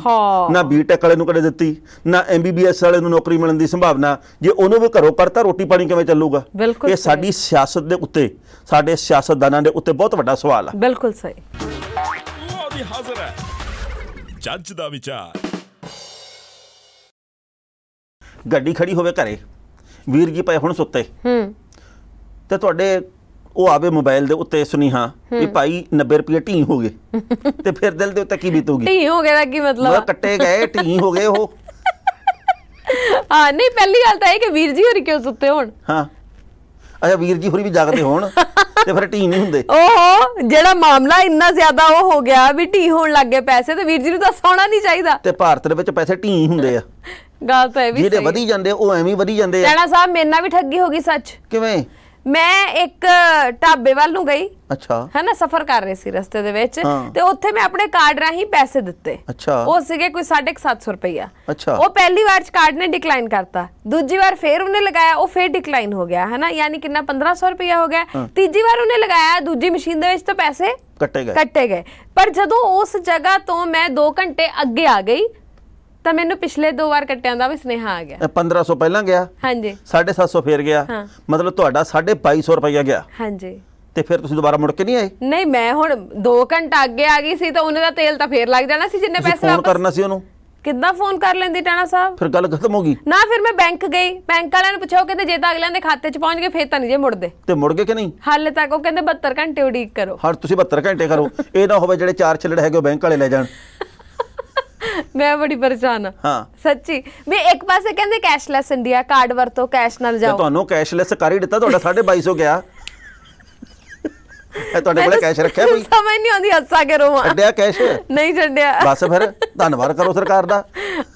ਨਾ ਬੀਟੈਕ ਵਾਲੇ ਨੂੰ ਕਦੇ ਦਿੱਤੀ ਨਾ ਐਮਬੀਬੀਐਸ ਵਾਲੇ ਨੂੰ ਨੌਕਰੀ ਮਿਲਣ ਦੀ ਸੰਭਾਵਨਾ ਜੇ ਉਹਨੂੰ ਵੀ ਘਰੋਂ ਕਰਤਾ ਰੋਟੀ ਪਾਣੀ ਕਿਵੇਂ ਚੱਲੂਗਾ ਇਹ ਸਾਡੀ ਸਿਆਸਤ ਦੇ ਉੱਤੇ ਸਾਡੇ ਸਿਆਸਤਦਾਨਾਂ ਦੇ ਉੱਤੇ ਬਹੁਤ ਵੱਡਾ ਸਵਾਲ ਆ ਬਿਲਕੁਲ ਸਹੀ ਵੀ ਹਾਜ਼ਰ ਹੈ ਜੱਜ ਦਾ ਵਿਚਾਰ ਗੱਡੀ ਖੜੀ ਹੋਵੇ ਘਰੇ ਵੀਰ ਜੀ ਪਏ ਹੁਣ ਸੁੱਤੇ ਹੂੰ ਤੇ ਤੁਹਾਡੇ ਉਹ ਆਵੇ ਮੋਬਾਈਲ ਦੇ ਉੱਤੇ ਸੁਨੀਹਾ ਵੀ ਭਾਈ 90 ਰੁਪਏ ਢੀ ਹੋ ਗਏ ਤੇ ਫਿਰ ਦਿਲ ਦੇ ਉੱਤੇ ਕੀ ਬੀਤੂਗੀ ਢੀ ਹੋ ਗਿਆ ਦਾ ਕੀ ਮਤਲਬ ਉਹ ਕੱਟੇ ਗਏ ਢੀ ਹੋ ਗਏ ਉਹ ਹਾਂ ਨਹੀਂ ਪਹਿਲੀ ਗੱਲ ਤਾਂ ਇਹ ਕਿ ਵੀਰ ਜੀ ਹੋਰੀ ਕਿਉਂ ਸੁੱਤੇ ਹੋਣ ਹਾਂ ਅਜਾ ਵੀਰ ਜੀ ਹੋਰੀ ਵੀ ਜਾਗਦੇ ਹੋਣ ਤੇ ਫਿਰ ਢੀ ਨਹੀਂ ਹੁੰਦੇ ਓਹੋ ਜਿਹੜਾ ਮਾਮਲਾ ਇੰਨਾ ਜ਼ਿਆਦਾ ਉਹ ਹੋ ਗਿਆ ਵੀ ਢੀ ਹੋਣ ਲੱਗ ਗਏ ਪੈਸੇ ਤੇ ਵੀਰ ਜੀ ਨੂੰ ਤਾਂ ਸੌਣਾ ਨਹੀਂ ਚਾਹੀਦਾ ਤੇ ਭਾਰਤ ਦੇ ਵਿੱਚ ਪੈਸੇ ਢੀ ਹੁੰਦੇ ਆ ਗੱਲ ਤਾਂ ਇਹ ਵੀ ਜਿਹੜੇ ਵਧੀ ਜਾਂਦੇ ਉਹ ਐਵੇਂ ਵਧੀ ਜਾਂਦੇ ਆ ਲੈਣਾ ਸਾਹਿਬ ਮੇਰੇ ਨਾਲ ਵੀ ਠੱਗੀ ਹੋ ਗਈ ਸੱਚ ਕਿਵੇਂ ਮੈਂ ਇੱਕ ਢਾਬੇ ਵੱਲ ਨੂੰ ਗਈ ਅੱਛਾ ਹੈ ਨਾ ਸਫ਼ਰ ਕਰ ਰਹੀ ਸੀ ਰਸਤੇ ਦੇ ਵਿੱਚ ਤੇ ਉੱਥੇ ਮੈਂ ਆਪਣੇ ਕਾਰਡ ਰਾਹੀਂ ਪੈਸੇ ਦਿੱਤੇ ਅੱਛਾ ਉਹ ਸੀਗੇ ਕੋਈ 750 ਰੁਪਇਆ ਅੱਛਾ ਉਹ ਪਹਿਲੀ ਵਾਰ ਚ ਕਾਰਡ ਨੇ ਡਿਕਲਾਈਨ ਕਰਤਾ ਦੂਜੀ ਵਾਰ ਫੇਰ ਉਹਨੇ ਲਗਾਇਆ ਉਹ ਫੇਰ ਡਿਕਲਾਈਨ ਹੋ ਗਿਆ ਹੈ ਨਾ ਯਾਨੀ ਕਿੰਨਾ 1500 ਰੁਪਇਆ ਹੋ ਗਿਆ ਤੀਜੀ ਵਾਰ ਉਹਨੇ ਲਗਾਇਆ ਦੂਜੀ ਮਸ਼ੀਨ ਦੇ ਵਿੱਚ ਤਾਂ ਪੈਸੇ ਕੱਟੇ ਗਏ ਕੱਟੇ ਗਏ ਪਰ ਜਦੋਂ ਉਸ ਜਗ੍ਹਾ ਤੋਂ ਮੈਂ 2 ਘੰਟੇ ਅੱਗੇ ਆ ਗਈ ਤਾਂ ਮੈਨੂੰ ਪਿਛਲੇ ਦੋ ਵਾਰ ਕੱਟਿਆਂ ਦਾ ਵੀ ਸਨੇਹਾ ਆ ਗਿਆ 1500 ਪਹਿਲਾਂ ਗਿਆ ਹਾਂਜੀ 750 ਫੇਰ ਗਿਆ ਮਤਲਬ ਤੁਹਾਡਾ 2250 ਰੁਪਈਆ ਗਿਆ ਹਾਂਜੀ ਤੇ ਫਿਰ ਤੁਸੀਂ ਦੁਬਾਰਾ ਮੁੜ ਕੇ ਨਹੀਂ ਆਏ ਨਹੀਂ ਮੈਂ ਹੁਣ 2 ਘੰਟਾ ਅੱਗੇ ਆ ਗਈ ਸੀ ਤਾਂ ਉਹਨਾਂ ਦਾ ਤੇਲ ਤਾਂ ਫੇਰ ਲੱਗ ਜਾਣਾ ਸੀ ਜਿੰਨੇ ਪੈਸੇ ਵਾਪਸ ਕਰਨਾ ਸੀ ਉਹਨੂੰ ਕਿੱਦਾਂ ਫੋਨ ਕਰ ਲੈਂਦੀ ਟਾਣਾ ਸਾਹਿਬ ਫਿਰ ਗੱਲ ਖਤਮ ਹੋ ਗਈ ਨਾ ਫਿਰ ਮੈਂ ਬੈਂਕ ਗਈ ਬੈਂਕ ਵਾਲਿਆਂ ਨੂੰ ਪੁੱਛਿਆ ਕਹਿੰਦੇ ਜੇ ਤਾਂ ਅਗਲਿਆਂ ਦੇ ਖਾਤੇ 'ਚ ਪਹੁੰਚ ਗਏ ਫੇਰ ਤਾਂ ਨਹੀਂ ਜੇ ਮੁੜਦੇ ਤੇ ਮੁੜ ਗਏ ਕਿ ਨਹੀਂ ਹਾਲੇ ਤੱਕ ਉਹ ਕਹਿੰਦੇ 72 ਘੰਟੇ ਉਡੀਕ ਕਰੋ ਹਾਂ ਤੁਸੀਂ 72 ਘੰਟੇ ਕਰੋ ਇਹ ਨਾ ਹੋਵੇ ਜਿਹੜੇ ਚਾਰ ਛਿਲੜ ਹੈਗੇ ਉਹ ਬੈਂਕ ਵਾਲੇ ਲੈ ਜਾਣ ਮੈਂ ਬੜੀ ਪਰੇਸ਼ਾਨ ਹਾਂ ਸੱਚੀ ਵੀ ਇੱਕ ਪਾਸੇ ਕਹਿੰਦੇ ਕੈਸ਼ਲੈਸ ਇੰਡੀਆ ਕਾਰਡ ਵਰਤੋ ਕੈਸ਼ ਨਾਲ ਜਾਓ ਤੁਹਾਨੂੰ ਕੈਸ਼ਲੈਸ ਕਰ ਹੀ ਦਿੱਤਾ ਤੁਹਾਡਾ 2250 ਗਿਆ ਇਹ ਤੁਹਾਡੇ ਕੋਲ ਕੈਸ਼ ਰੱਖਿਆ ਕੋਈ ਸਮਝ ਨਹੀਂ ਆਉਂਦੀ ਹੱਸਾ ਕੇ ਰੋਵਾਂ ਛੱਡਿਆ ਕੈਸ਼ ਨਹੀਂ ਛੱਡਿਆ ਬਸ ਫਿਰ ਧੰਨਵਾਦ ਕਰੋ ਸਰਕਾਰ ਦਾ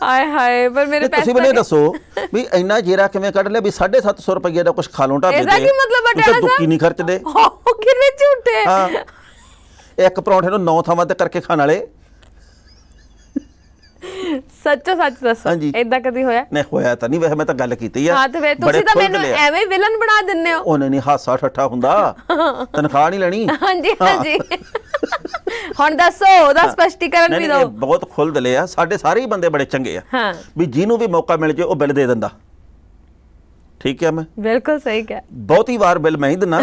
ਹਾਏ ਹਾਏ ਪਰ ਮੇਰੇ ਪੈਸੇ ਤੁਸੀਂ ਮੈਨੂੰ ਦੱਸੋ ਵੀ ਇੰਨਾ ਜੇਰਾ ਕਿਵੇਂ ਕੱਢ ਲਿਆ ਵੀ 750 ਰੁਪਏ ਦਾ ਕੁਝ ਖਾ ਲਉਂਟਾ ਬੇਚੇ ਇਹਦਾ ਕੀ ਮਤਲਬ ਬਟਾਲਾ ਸਾਹਿਬ ਤੁਸੀਂ ਨਹੀਂ ਖਰਚਦੇ ਉਹ ਕਿਵੇਂ ਝੂਠੇ ਹਾਂ ਇੱਕ ਪਰੌਂਠੇ ਨੂੰ 9 ਥਾਵਾਂ ਤੇ ਕਰਕੇ ਖਾਣ ਵਾਲੇ ਸੱਚ ਸੱਚ ਦੱਸੋ ਐਦਾਂ ਕਦੀ ਹੋਇਆ ਨਹੀਂ ਹੋਇਆ ਤਾਂ ਨਹੀਂ ਵੈਸੇ ਮੈਂ ਤਾਂ ਗੱਲ ਕੀਤੀ ਆ ਹਾਂ ਤੇ ਫਿਰ ਤੁਸੀਂ ਤਾਂ ਮੈਨੂੰ ਐਵੇਂ ਹੀ ਵਿਲਨ ਬਣਾ ਦਿੰਨੇ ਹੋ ਉਹਨੇ ਨਹੀਂ ਹਾਸਾ ਠੱਠਾ ਹੁੰਦਾ ਤਨਖਾਹ ਨਹੀਂ ਲੈਣੀ ਹਾਂਜੀ ਹਾਂਜੀ ਹੁਣ ਦੱਸੋ ਉਹਦਾ ਸਪਸ਼ਟੀਕਰਨ ਵੀ ਨਹੀਂ, ਦਿਓ ਬਹੁਤ ਦਲੇ ਆ ਸਾਡੇ ਸਾਰੇ ਹੀ ਬੰਦੇ ਬੜੇ ਚੰਗੇ ਆ ਹਾਂ ਵੀ ਜਿਹਨੂੰ ਵੀ ਮੌਕਾ ਮਿਲ ਜੇ ਉਹ ਬਿੱਲ ਦੇ ਦਿੰਦਾ ਠੀਕ ਹੈ ਮੈਂ ਬਿਲਕੁਲ ਸਹੀ ਕਿਹਾ ਬਹੁਤੀ ਵਾਰ ਬਿੱਲ ਮੈਂ ਹੀ ਦਿੰਦਾ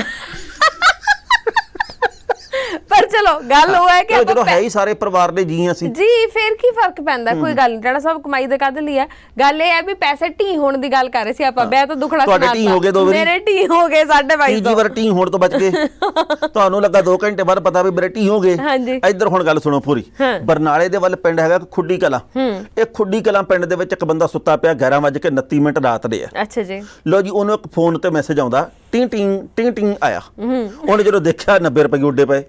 ਚਲੋ ਗੱਲ ਉਹ ਹੈ ਕਿ ਆਪਾਂ ਚਲੋ ਹੈ ਹੀ ਸਾਰੇ ਪਰਿਵਾਰ ਦੇ ਜੀ ਅਸੀਂ ਜੀ ਫੇਰ ਕੀ ਫਰਕ ਪੈਂਦਾ ਕੋਈ ਗੱਲ ਨਹੀਂ ਜਿਹੜਾ ਸਭ ਕਮਾਈ ਦੇ ਕਾਦੇ ਲਈ ਆ ਗੱਲ ਇਹ ਹੈ ਵੀ ਪੈਸੇ ਢੀ ਹੋਣ ਦੀ ਗੱਲ ਕਰ ਰਹੇ ਸੀ ਆਪਾਂ ਬੈ ਤਾਂ ਦੁਖੜਾ ਸੁਣਾ ਤੁਹਾਡੇ ਢੀ ਹੋ ਗਏ ਦੋ ਵਾਰੀ ਮੇਰੇ ਢੀ ਹੋ ਗਏ 2250 ਤੀਜੀ ਵਾਰ ਢੀ ਹੋਣ ਤੋਂ ਬਚ ਗਏ ਤੁਹਾਨੂੰ ਲੱਗਾ 2 ਘੰਟੇ ਬਾਅਦ ਪਤਾ ਵੀ ਮੇਰੇ ਢੀ ਹੋ ਗਏ ਹਾਂਜੀ ਇੱਧਰ ਹੁਣ ਗੱਲ ਸੁਣੋ ਪੂਰੀ ਬਰਨਾਲੇ ਦੇ ਵੱਲ ਪਿੰਡ ਹੈਗਾ ਖੁੱਡੀ ਕਲਾ ਇਹ ਖੁੱਡੀ ਕਲਾ ਪਿੰਡ ਦੇ ਵਿੱਚ ਇੱਕ ਬੰਦਾ ਸੁੱਤਾ ਪਿਆ 11:29 ਮਿੰਟ ਰਾਤ ਦੇ ਆ ਅੱਛਾ ਜੀ ਲੋ ਜੀ ਉਹਨੂੰ ਇੱਕ ਫੋਨ ਤੇ ਮੈਸੇਜ ਆਉਂਦਾ ਟਿੰਗ ਟਿੰਗ ਟਿੰਗ ਟਿੰਗ ਆਇਆ ਉਹਨੇ ਜਦੋਂ ਦੇਖਿਆ 90 ਰੁਪਏ ਉੱਡੇ ਪਏ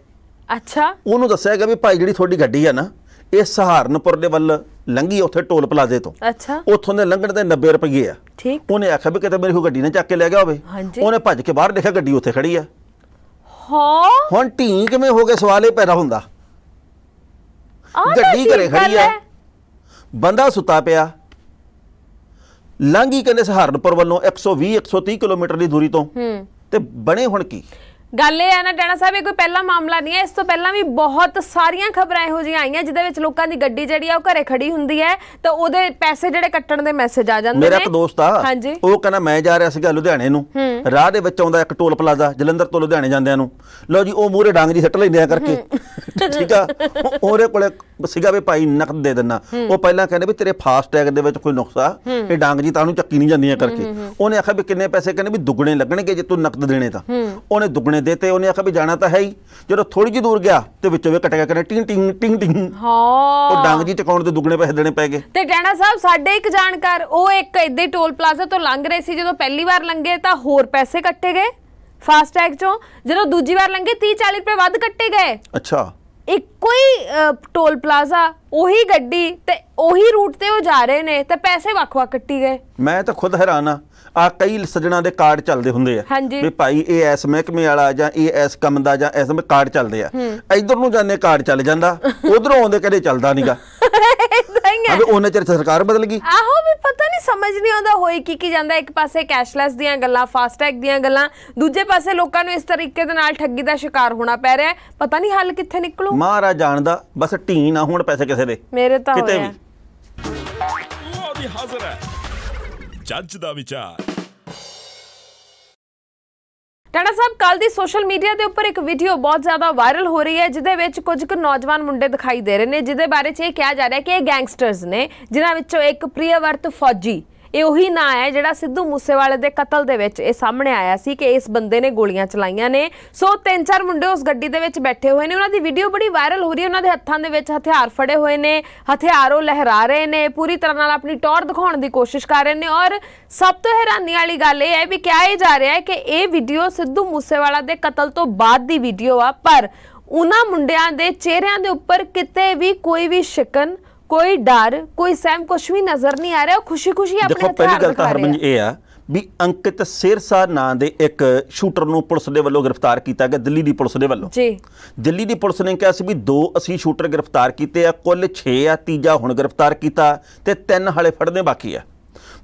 ਅੱਛਾ ਉਹਨੂੰ ਦੱਸਿਆ ਕਿ ਵੀ ਭਾਈ ਜਿਹੜੀ ਤੁਹਾਡੀ ਗੱਡੀ ਆ ਨਾ ਇਹ ਸਹਾਰਨਪੁਰ ਦੇ ਵੱਲ ਲੰਗੀ ਉੱਥੇ ਟੋਲ ਪਲਾਜ਼ੇ ਤੋਂ ਅੱਛਾ ਉੱਥੋਂ ਦੇ ਲੰਘਣ ਦੇ 90 ਰੁਪਏ ਆ ਠੀਕ ਉਹਨੇ ਆਖਿਆ ਵੀ ਕਿਤੇ ਮੇਰੀ ਕੋਈ ਗੱਡੀ ਨਾ ਚੱਕ ਕੇ ਲੈ ਗਿਆ ਹੋਵੇ ਉਹਨੇ ਭੱਜ ਕੇ ਬਾਹਰ ਦੇਖਿਆ ਗੱਡੀ ਉੱਥੇ ਖੜੀ ਆ ਹਾਂ ਹੁਣ ਢੀ ਕਿਵੇਂ ਹੋ ਗਏ ਸਵਾਲ ਇਹ ਪੈਦਾ ਹੁੰਦਾ ਗੱਡੀ ਘਰੇ ਖੜੀ ਆ ਬੰਦਾ ਸੁੱਤਾ ਪਿਆ ਲੰਗੀ ਕਹਿੰਦੇ ਸਹਾਰਨਪੁਰ ਵੱਲੋਂ 120 130 ਕਿਲੋਮੀਟਰ ਦੀ ਦੂਰੀ ਤੋਂ ਤੇ ਬਣੇ ਹੁਣ ਕੀ ਗੱਲ ਇਹ ਹੈ ਨਾ ਡੈਣਾ ਸਾਹਿਬ ਇਹ ਕੋਈ ਪਹਿਲਾ ਮਾਮਲਾ ਨਹੀਂ ਹੈ ਇਸ ਤੋਂ ਪਹਿਲਾਂ ਵੀ ਬਹੁਤ ਸਾਰੀਆਂ ਖਬਰਾਂ ਇਹੋ ਜਿਹੀਆਂ ਆਈਆਂ ਜਿਹਦੇ ਵਿੱਚ ਲੋਕਾਂ ਦੀ ਗੱਡੀ ਜਿਹੜੀ ਆ ਉਹ ਘਰੇ ਖੜੀ ਹੁੰਦੀ ਹੈ ਤਾਂ ਉਹਦੇ ਪੈਸੇ ਜਿਹੜੇ ਕੱਟਣ ਦੇ ਮੈਸੇਜ ਆ ਜਾਂਦੇ ਨੇ ਮੇਰਾ ਇੱਕ ਦੋਸਤ ਆ ਉਹ ਕਹਿੰਦਾ ਮੈਂ ਜਾ ਰਿਹਾ ਸੀਗਾ ਲੁਧਿਆਣੇ ਨੂੰ ਰਾਹ ਦੇ ਵਿੱਚ ਆਉਂਦਾ ਇੱਕ ਟੋਲ ਪਲਾਜ਼ਾ ਜਲੰਧਰ ਤੋਂ ਲੁਧਿਆਣੇ ਜਾਂਦਿਆਂ ਨੂੰ ਲਓ ਜੀ ਉਹ ਮੂਹਰੇ ਡਾਂਗ ਜੀ ਸੱਟ ਲੈਂਦੇ ਆ ਕਰਕੇ ਠੀਕ ਆ ਉਹਰੇ ਕੋਲੇ ਸੀਗਾ ਵੀ ਭਾਈ ਨਕਦ ਦੇ ਦੇਣਾ ਉਹ ਪਹਿਲਾਂ ਕਹਿੰਦੇ ਵੀ ਤੇਰੇ ਫਾਸਟ ਟੈਗ ਦੇ ਵਿੱਚ ਕੋਈ ਨੁਕਸਾ ਇਹ ਡਾਂਗ ਜੀ ਤਾਂ ਉਹਨੂੰ ਚੱਕੀ ਨਹੀਂ ਜਾਂਦੀਆਂ ਕਰਕੇ ਉਹਨੇ ਆਖਿਆ ਵੀ ਕਿੰਨੇ ਪੈਸੇ ਕਹਿੰਦੇ ਵੀ ਦੁੱਗਣੇ ਲੱਗਣਗੇ ਜੇ ਤੂੰ ਨਕਦ ਦੇਣੇ ਤਾਂ ਉਹਨੇ ਦੁੱਗਣੇ ਦੇਤੇ ਉਹਨੇ ਆਖਿਆ ਵੀ ਜਾਣਾ ਤਾਂ ਹੈ ਹੀ ਜਦੋਂ ਥੋੜੀ ਜਿਹੀ ਦੂਰ ਗਿਆ ਤੇ ਵਿੱਚੋਂ ਵੇ ਗਿਆ ਕਰੇ ਟਿੰਗ ਟਿੰਗ ਟਿੰਗ ਟਿੰਗ ਹਾਂ ਉਹ ਡੰਗ ਜੀ ਟਿਕਾਉਣ ਤੇ ਦੁੱਗਣੇ ਪੈਸੇ ਦੇਣੇ ਪੈ ਗਏ ਤੇ ਡੈਣਾ ਸਾਹਿਬ ਸਾਡੇ ਇੱਕ ਜਾਣਕਾਰ ਉਹ ਇੱਕ ਇਦਾਂ ਟੋਲ ਪਲਾਜ਼ਾ ਤੋਂ ਲੰਘ ਰਹੇ ਸੀ ਜਦੋਂ ਪਹਿਲੀ ਵਾਰ ਲੰਘੇ ਤਾਂ ਹੋਰ ਪੈਸੇ ਕੱਟੇ ਗਏ ਫਾਸਟ ਟੈਗ ਚੋਂ ਜਦੋਂ ਦੂਜੀ ਵਾਰ ਲੰਘੇ 30 40 ਰੁਪਏ ਵੱਧ ਕੱਟੇ ਗਏ ਅੱਛਾ ਇੱਕੋ ਹੀ ਟੋਲ ਪਲਾਜ਼ਾ ਉਹੀ ਗੱਡੀ ਤੇ ਉਹੀ ਰੂਟ ਤੇ ਉਹ ਜਾ ਰਹੇ ਨੇ ਤੇ ਪੈਸੇ ਵੱਖ-ਵੱਖ ਕੱਟੀ ਗਏ ਮੈਂ ਤਾਂ ਖੁਦ ਹੈਰਾਨ ਆ ਆ ਕਈ ਸੱਜਣਾ ਦੇ ਕਾਰਡ ਚੱਲਦੇ ਹੁੰਦੇ ਆ ਵੀ ਭਾਈ ਇਹ ਐਸ ਮਹਿਕਮੇ ਵਾਲਾ ਜਾਂ ਇਹ ਐਸ ਕੰਮ ਦਾ ਜਾਂ ਐਸ ਮਹਿਕਮੇ ਕਾਰਡ ਚੱਲਦੇ ਆ ਇਧਰ ਨੂੰ ਜਾਂਦੇ ਕਾਰਡ ਚੱਲ ਜਾਂਦਾ ਉਧਰੋਂ ਆਉਂਦੇ ਕਦੇ ਚੱਲਦਾ ਨਹੀਂਗਾ ਅਬ ਉਹਨੇ ਚਿਰ ਸਰਕਾਰ ਬਦਲ ਗਈ ਆਹੋ ਵੀ ਪਤਾ ਨਹੀਂ ਸਮਝ ਨਹੀਂ ਆਉਂਦਾ ਹੋਈ ਕੀ ਕੀ ਜਾਂਦਾ ਇੱਕ ਪਾਸੇ ਕੈਸ਼ਲੈਸ ਦੀਆਂ ਗੱਲਾਂ ਫਾਸਟੈਗ ਦੀਆਂ ਗੱਲਾਂ ਦੂਜੇ ਪਾਸੇ ਲੋਕਾਂ ਨੂੰ ਇਸ ਤਰੀਕੇ ਦੇ ਨਾਲ ਠੱਗੀ ਦਾ ਸ਼ਿਕਾਰ ਹੋਣਾ ਪੈ ਰਿਹਾ ਪਤਾ ਨਹੀਂ ਹੱਲ ਕਿੱਥੇ ਨਿਕਲੂ ਮਹਾਰਾਜ ਜਾਣਦਾ ਬਸ ਢੀ ਨਾ ਹੋਣ ਪੈਸੇ ਕਿਸੇ ਦੇ ਮੇਰੇ ਤਾਂ ਹੋਇਆ ਕਿਤੇ ਵੀ ਉਹ ਹਾਜ਼ਰ ਹੈ ਜੱਜ ਦਾ ਵਿਚਾਰ ਟਾਣਾ ਸਾਹਿਬ ਕੱਲ ਦੀ ਸੋਸ਼ਲ ਮੀਡੀਆ ਦੇ ਉੱਪਰ ਇੱਕ ਵੀਡੀਓ ਬਹੁਤ ਜ਼ਿਆਦਾ ਵਾਇਰਲ ਹੋ ਰਹੀ ਹੈ ਜਿਦੇ ਵਿੱਚ ਕੁਝ ਕੁ ਨੌਜਵਾਨ ਮੁੰਡੇ ਦਿਖਾਈ ਦੇ ਰਹੇ ਨੇ ਜਿਦੇ ਬਾਰੇ 'ਚ ਇਹ ਕਿਹਾ ਜਾ ਰਿਹਾ ਕਿ ਇਹ ਗੈਂਗਸਟਰਸ ਨੇ ਜਿਨ੍ਹਾਂ ਵਿੱਚੋਂ ਇੱਕ ਪ੍ਰਿਯਵਰਤ ਫੌਜੀ ਇਹ ਉਹੀ ਨਾਂ ਹੈ ਜਿਹੜਾ ਸਿੱਧੂ ਮੂਸੇਵਾਲੇ ਦੇ ਕਤਲ ਦੇ ਵਿੱਚ ਇਹ ਸਾਹਮਣੇ ਆਇਆ ਸੀ ਕਿ ਇਸ ਬੰਦੇ ਨੇ ਗੋਲੀਆਂ ਚਲਾਈਆਂ ਨੇ ਸੋ ਤਿੰਨ ਚਾਰ ਮੁੰਡੇ ਉਸ ਗੱਡੀ ਦੇ ਵਿੱਚ ਬੈਠੇ ਹੋਏ ਨੇ ਉਹਨਾਂ ਦੀ ਵੀਡੀਓ ਬੜੀ ਵਾਇਰਲ ਹੋ ਰਹੀ ਹੈ ਉਹਨਾਂ ਦੇ ਹੱਥਾਂ ਦੇ ਵਿੱਚ ਹਥਿਆਰ ਫੜੇ ਹੋਏ ਨੇ ਉਹ ਲਹਿਰਾ ਰਹੇ ਨੇ ਪੂਰੀ ਤਰ੍ਹਾਂ ਨਾਲ ਆਪਣੀ ਟੌਰ ਦਿਖਾਉਣ ਦੀ ਕੋਸ਼ਿਸ਼ ਕਰ ਰਹੇ ਨੇ ਔਰ ਸਭ ਤੋਂ ਹੈਰਾਨੀ ਵਾਲੀ ਗੱਲ ਇਹ ਹੈ ਵੀ ਕਿਹਾ ਇਹ ਜਾ ਰਿਹਾ ਹੈ ਕਿ ਇਹ ਵੀਡੀਓ ਸਿੱਧੂ ਮੂਸੇਵਾਲਾ ਦੇ ਕਤਲ ਤੋਂ ਬਾਅਦ ਦੀ ਵੀਡੀਓ ਆ ਪਰ ਉਹਨਾਂ ਮੁੰਡਿਆਂ ਦੇ ਚਿਹਰਿਆਂ ਦੇ ਉੱਪਰ ਕਿਤੇ ਵੀ ਕੋਈ ਵੀ ਸ਼ਿਕਨ ਕੋਈ ਡਰ ਕੋਈ ਸਹਿਮ ਕੁਛ ਵੀ ਨਜ਼ਰ ਨਹੀਂ ਆ ਰਿਹਾ ਖੁਸ਼ੀ-ਖੁਸ਼ੀ ਆਪਣੇ ਘਰ ਦਿਖਾ ਰਹੇ ਦੇਖੋ ਪਹਿਲੀ ਗੱਲ ਤਾਂ ਹਰਮਨ ਇਹ ਆ ਵੀ ਅੰਕਿਤ ਸੇਰਸਾ ਨਾਂ ਦੇ ਇੱਕ ਸ਼ੂਟਰ ਨੂੰ ਪੁਲਿਸ ਦੇ ਵੱਲੋਂ ਗ੍ਰਿਫਤਾਰ ਕੀਤਾ ਗਿਆ ਦਿੱਲੀ ਦੀ ਪੁਲਿਸ ਦੇ ਵੱਲੋਂ ਜੀ ਦਿੱਲੀ ਦੀ ਪੁਲਿਸ ਨੇ ਕਿਹਾ ਸੀ ਵੀ ਦੋ ਅਸੀਂ ਸ਼ੂਟਰ ਗ੍ਰਿਫਤਾਰ ਕੀਤੇ ਆ ਕੁੱਲ 6 ਆ ਤੀਜਾ ਹੁਣ ਗ੍ਰਿਫਤਾਰ ਕੀਤਾ ਤੇ ਤਿੰਨ ਹਲੇ ਫੜਨੇ ਬਾਕੀ ਆ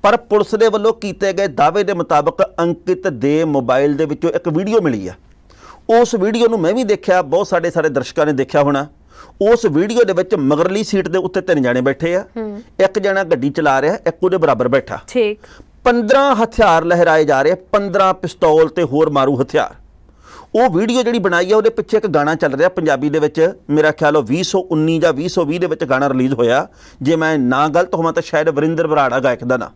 ਪਰ ਪੁਲਿਸ ਦੇ ਵੱਲੋਂ ਕੀਤੇ ਗਏ ਦਾਅਵੇ ਦੇ ਮੁਤਾਬਕ ਅੰਕਿਤ ਦੇ ਮੋਬਾਈਲ ਦੇ ਵਿੱਚੋਂ ਇੱਕ ਵੀਡੀਓ ਮਿਲੀ ਆ ਉਸ ਵੀਡੀਓ ਨੂੰ ਮੈਂ ਵੀ ਦੇਖਿਆ ਬਹੁਤ ਸਾਡੇ ਸਾਰੇ ਦਰਸ਼ਕਾਂ ਨੇ ਦੇਖਿਆ ਹੋਣਾ ਉਸ ਵੀਡੀਓ ਦੇ ਵਿੱਚ ਮਗਰਲੀ ਸੀਟ ਦੇ ਉੱਤੇ ਤਿੰਨ ਜਣੇ ਬੈਠੇ ਆ ਇੱਕ ਜਣਾ ਗੱਡੀ ਚਲਾ ਰਿਹਾ ਇੱਕ ਉਹਦੇ ਬਰਾਬਰ ਬੈਠਾ ਠੀਕ 15 ਹਥਿਆਰ ਲਹਿਰਾਏ ਜਾ ਰਹੇ 15 ਪਿਸਤੌਲ ਤੇ ਹੋਰ ਮਾਰੂ ਹਥਿਆਰ ਉਹ ਵੀਡੀਓ ਜਿਹੜੀ ਬਣਾਈ ਆ ਉਹਦੇ ਪਿੱਛੇ ਇੱਕ ਗਾਣਾ ਚੱਲ ਰਿਹਾ ਪੰਜਾਬੀ ਦੇ ਵਿੱਚ ਮੇਰਾ ਖਿਆਲ ਉਹ 2019 ਜਾਂ 2020 ਦੇ ਵਿੱਚ ਗਾਣਾ ਰਿਲੀਜ਼ ਹੋਇਆ ਜੇ ਮੈਂ ਨਾ ਗਲਤ ਹੋਵਾਂ ਤਾਂ ਸ਼ਾਇਦ ਵਰਿੰਦਰ ਬਰਾੜਾ ਗਾਇਕ ਦਾ ਨਾ